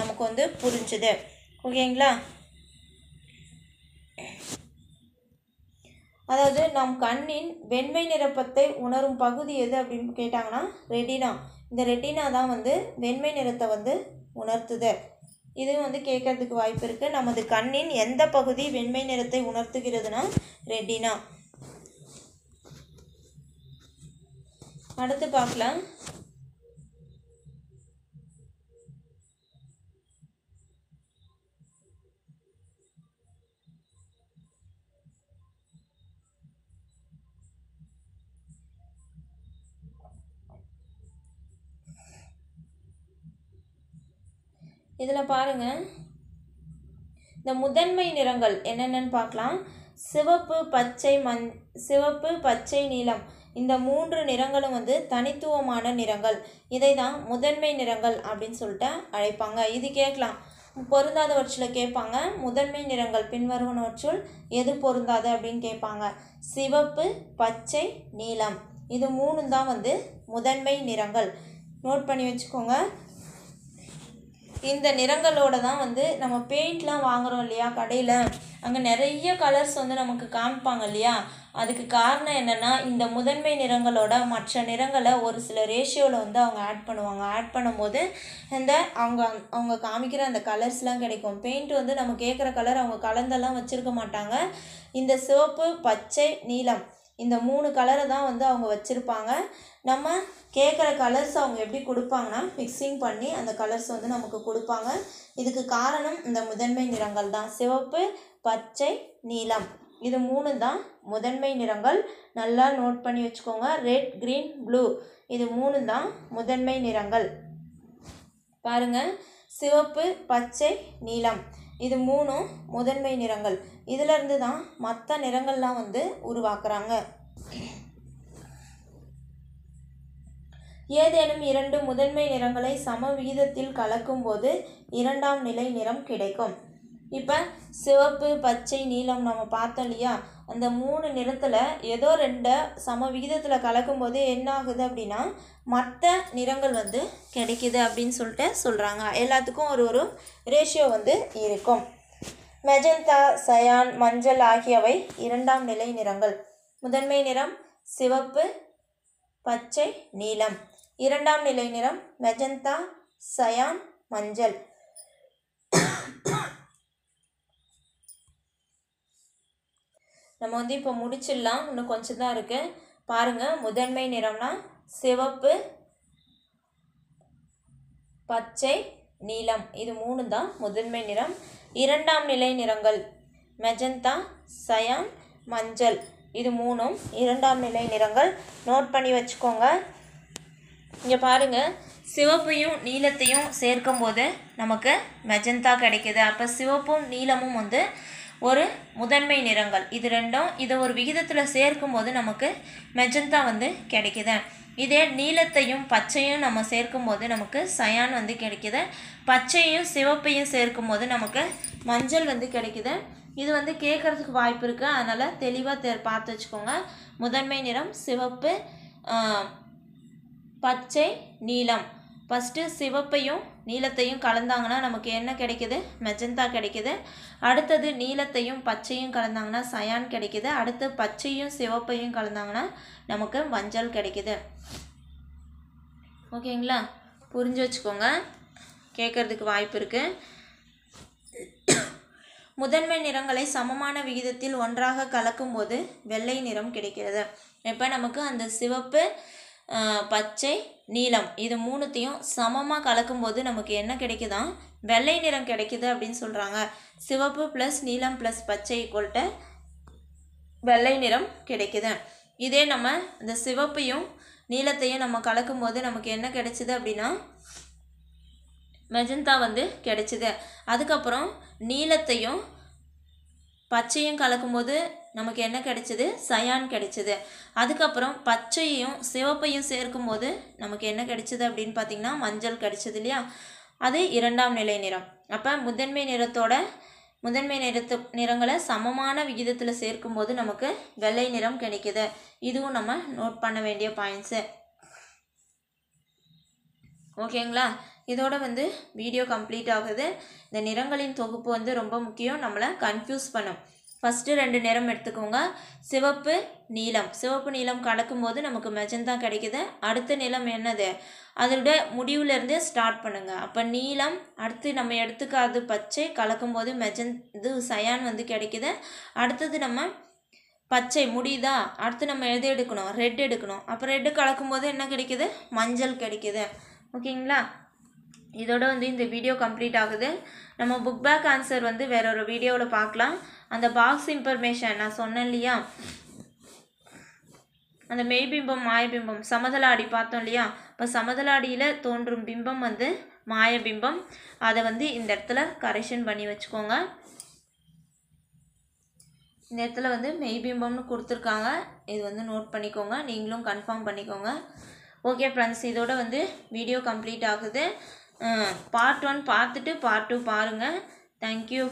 நமக்கு வந்து புரிஞ்சுது ஓகேங்களா அதாவது நம் கண்ணின் வெண்மை நிறப்பத்தை உணரும் பகுதி எது அப்படின்னு கேட்டாங்கன்னா ரெட்டினா இந்த ரெட்டினா தான் வந்து வெண்மை நிறத்தை வந்து உணர்த்துது இது வந்து கேட்கறதுக்கு வாய்ப்பு இருக்குது நமது கண்ணின் எந்த பகுதி வெண்மை நிறத்தை உணர்த்துகிறதுனா ரெட்டினா அடுத்து பார்க்கலாம் இதில் பாருங்கள் இந்த முதன்மை நிறங்கள் என்னென்னு பார்க்கலாம் சிவப்பு பச்சை மஞ் சிவப்பு பச்சை நீளம் இந்த மூன்று நிறங்களும் வந்து தனித்துவமான நிறங்கள் இதை தான் முதன்மை நிறங்கள் அப்படின்னு சொல்லிட்டு அழைப்பாங்க இது கேட்கலாம் பொருந்தாதவற்றில் கேட்பாங்க முதன்மை நிறங்கள் பின்வருவனவற்றுள் எது பொருந்தாது அப்படின்னு கேட்பாங்க சிவப்பு பச்சை நீளம் இது மூணு தான் வந்து முதன்மை நிறங்கள் நோட் பண்ணி வச்சுக்கோங்க இந்த நிறங்களோட தான் வந்து நம்ம பெயிண்ட்லாம் வாங்குகிறோம் இல்லையா கடையில் அங்கே நிறைய கலர்ஸ் வந்து நமக்கு காமிப்பாங்க இல்லையா அதுக்கு காரணம் என்னென்னா இந்த முதன்மை நிறங்களோட மற்ற நிறங்களை ஒரு சில ரேஷியோவில் வந்து அவங்க ஆட் பண்ணுவாங்க ஆட் பண்ணும்போது இந்த அவங்க அவங்க காமிக்கிற அந்த கலர்ஸ்லாம் கிடைக்கும் பெயிண்ட் வந்து நம்ம கேட்குற கலர் அவங்க கலந்தெல்லாம் வச்சுருக்க மாட்டாங்க இந்த சிவப்பு பச்சை நீலம் இந்த மூணு கலரை தான் வந்து அவங்க வச்சுருப்பாங்க நம்ம கேட்குற கலர்ஸ் அவங்க எப்படி கொடுப்பாங்கன்னா மிக்சிங் பண்ணி அந்த கலர்ஸ் வந்து நமக்கு கொடுப்பாங்க இதுக்கு காரணம் இந்த முதன்மை நிறங்கள் தான் சிவப்பு பச்சை நீலம் இது மூணு தான் முதன்மை நிறங்கள் நல்லா நோட் பண்ணி வச்சுக்கோங்க ரெட் க்ரீன் ப்ளூ இது மூணு தான் முதன்மை நிறங்கள் பாருங்கள் சிவப்பு பச்சை நீலம் இது மூணும் முதன்மை நிறங்கள் இதிலிருந்து தான் மற்ற நிறங்கள்லாம் வந்து உருவாக்குறாங்க ஏதேனும் இரண்டு முதன்மை நிறங்களை சம விகிதத்தில் கலக்கும்போது இரண்டாம் நிலை நிறம் கிடைக்கும் இப்போ சிவப்பு பச்சை நீலம் நம்ம பார்த்தோம் இல்லையா அந்த மூணு நிறத்தில் ஏதோ ரெண்டை சம விகிதத்தில் கலக்கும்போது என்ன ஆகுது அப்படின்னா மற்ற நிறங்கள் வந்து கிடைக்கிது அப்படின்னு சொல்லிட்டு சொல்கிறாங்க எல்லாத்துக்கும் ஒரு ஒரு ரேஷியோ வந்து இருக்கும் மெஜந்தா சயான் மஞ்சள் ஆகியவை இரண்டாம் நிலை நிறங்கள் முதன்மை நிறம் சிவப்பு பச்சை நீலம் இரண்டாம் நிலை நிறம் மெஜந்தா சயான் மஞ்சள் நம்ம வந்து இப்போ முடிச்சிடலாம் இன்னும் கொஞ்சம் தான் இருக்குது பாருங்கள் முதன்மை நிறம்னா சிவப்பு பச்சை நீலம் இது மூணு தான் முதன்மை நிறம் இரண்டாம் நிலை நிறங்கள் மெஜந்தா சயான் மஞ்சள் இது மூணும் இரண்டாம் நிலை நிறங்கள் நோட் பண்ணி வச்சுக்கோங்க இங்கே பாருங்கள் சிவப்பையும் நீலத்தையும் சேர்க்கும் போது நமக்கு மெஜந்தா கிடைக்கிது அப்போ சிவப்பும் நீலமும் வந்து ஒரு முதன்மை நிறங்கள் இது ரெண்டும் இதை ஒரு விகிதத்தில் சேர்க்கும் போது நமக்கு மெஜந்தா வந்து கிடைக்கிது இதே நீலத்தையும் பச்சையும் நம்ம சேர்க்கும் போது நமக்கு சயான் வந்து கிடைக்கிது பச்சையும் சிவப்பையும் சேர்க்கும் போது நமக்கு மஞ்சள் வந்து கிடைக்கிது இது வந்து கேட்குறதுக்கு வாய்ப்பு இருக்குது அதனால் தெளிவாக தெ பார்த்து வச்சுக்கோங்க முதன்மை நிறம் சிவப்பு பச்சை நீலம் ஃபஸ்ட்டு சிவப்பையும் நீலத்தையும் கலந்தாங்கன்னா நமக்கு என்ன கிடைக்குது மெஜந்தா கிடைக்கிது அடுத்தது நீலத்தையும் பச்சையும் கலந்தாங்கன்னா சயான் கிடைக்கிது அடுத்து பச்சையும் சிவப்பையும் கலந்தாங்கன்னா நமக்கு மஞ்சள் கிடைக்கிது ஓகேங்களா புரிஞ்சு வச்சுக்கோங்க கேட்குறதுக்கு வாய்ப்பு இருக்குது முதன்மை நிறங்களை சமமான விகிதத்தில் ஒன்றாக கலக்கும்போது வெள்ளை நிறம் கிடைக்கிறது இப்போ நமக்கு அந்த சிவப்பு பச்சை நீலம் இது மூணுத்தையும் சமமாக கலக்கும்போது நமக்கு என்ன கிடைக்குதான் வெள்ளை நிறம் கிடைக்குது அப்படின்னு சொல்கிறாங்க சிவப்பு ப்ளஸ் நீலம் ப்ளஸ் பச்சை ஈக்குவல்ட்ட வெள்ளை நிறம் கிடைக்குது இதே நம்ம இந்த சிவப்பையும் நீளத்தையும் நம்ம கலக்கும்போது நமக்கு என்ன கிடைச்சிது அப்படின்னா மெஜந்தா வந்து கிடைச்சிது அதுக்கப்புறம் நீளத்தையும் பச்சையும் கலக்கும்போது நமக்கு என்ன கிடைச்சது சயான் கிடைச்சது அதுக்கப்புறம் பச்சையும் சிவப்பையும் சேர்க்கும் போது நமக்கு என்ன கிடைச்சது அப்படின்னு பார்த்திங்கன்னா மஞ்சள் கிடைச்சது இல்லையா அது இரண்டாம் நிலை நிறம் அப்போ முதன்மை நிறத்தோட முதன்மை நிறத்து நிறங்களை சமமான விகிதத்தில் சேர்க்கும்போது நமக்கு வெள்ளை நிறம் கிடைக்கிது இதுவும் நம்ம நோட் பண்ண வேண்டிய பாயிண்ட்ஸு ஓகேங்களா இதோட வந்து வீடியோ கம்ப்ளீட் ஆகுது இந்த நிறங்களின் தொகுப்பு வந்து ரொம்ப முக்கியம் நம்மளை கன்ஃபியூஸ் பண்ணும் ஃபஸ்ட்டு ரெண்டு நிறம் எடுத்துக்கோங்க சிவப்பு நீளம் சிவப்பு கலக்கும் கலக்கும்போது நமக்கு மெஜந்தா கிடைக்குது அடுத்த நிலம் என்னது அதோட முடிவுலேருந்தே ஸ்டார்ட் பண்ணுங்கள் அப்போ நீளம் அடுத்து நம்ம எடுத்துக்காது பச்சை கலக்கும்போது மெஜன் இது சயான் வந்து கிடைக்குது அடுத்தது நம்ம பச்சை முடியுதா அடுத்து நம்ம எது எடுக்கணும் ரெட் எடுக்கணும் அப்போ ரெட்டு கலக்கும்போது என்ன கிடைக்குது மஞ்சள் கிடைக்குது ஓகேங்களா இதோட வந்து இந்த வீடியோ கம்ப்ளீட் ஆகுது நம்ம புக் பேக் ஆன்சர் வந்து வேற ஒரு வீடியோவில் பார்க்கலாம் அந்த பாக்ஸ் இன்ஃபர்மேஷன் நான் சொன்னேன் இல்லையா அந்த மெய்பிம்பம் மாயபிம்பம் சமதலாடி பார்த்தோம் இல்லையா இப்போ சமதலாடியில் தோன்றும் பிம்பம் வந்து மாயபிம்பம் அதை வந்து இந்த இடத்துல கரெக்ஷன் பண்ணி வச்சுக்கோங்க இந்த இடத்துல வந்து மெய்பிம்பம்னு கொடுத்துருக்காங்க இது வந்து நோட் பண்ணிக்கோங்க நீங்களும் கன்ஃபார்ம் பண்ணிக்கோங்க ஓகே ஃப்ரெண்ட்ஸ் இதோட வந்து வீடியோ கம்ப்ளீட் ஆகுது பார்ட் ஒன் பார்த்துட்டு பார்ட் டூ பாருங்கள் தேங்க்யூ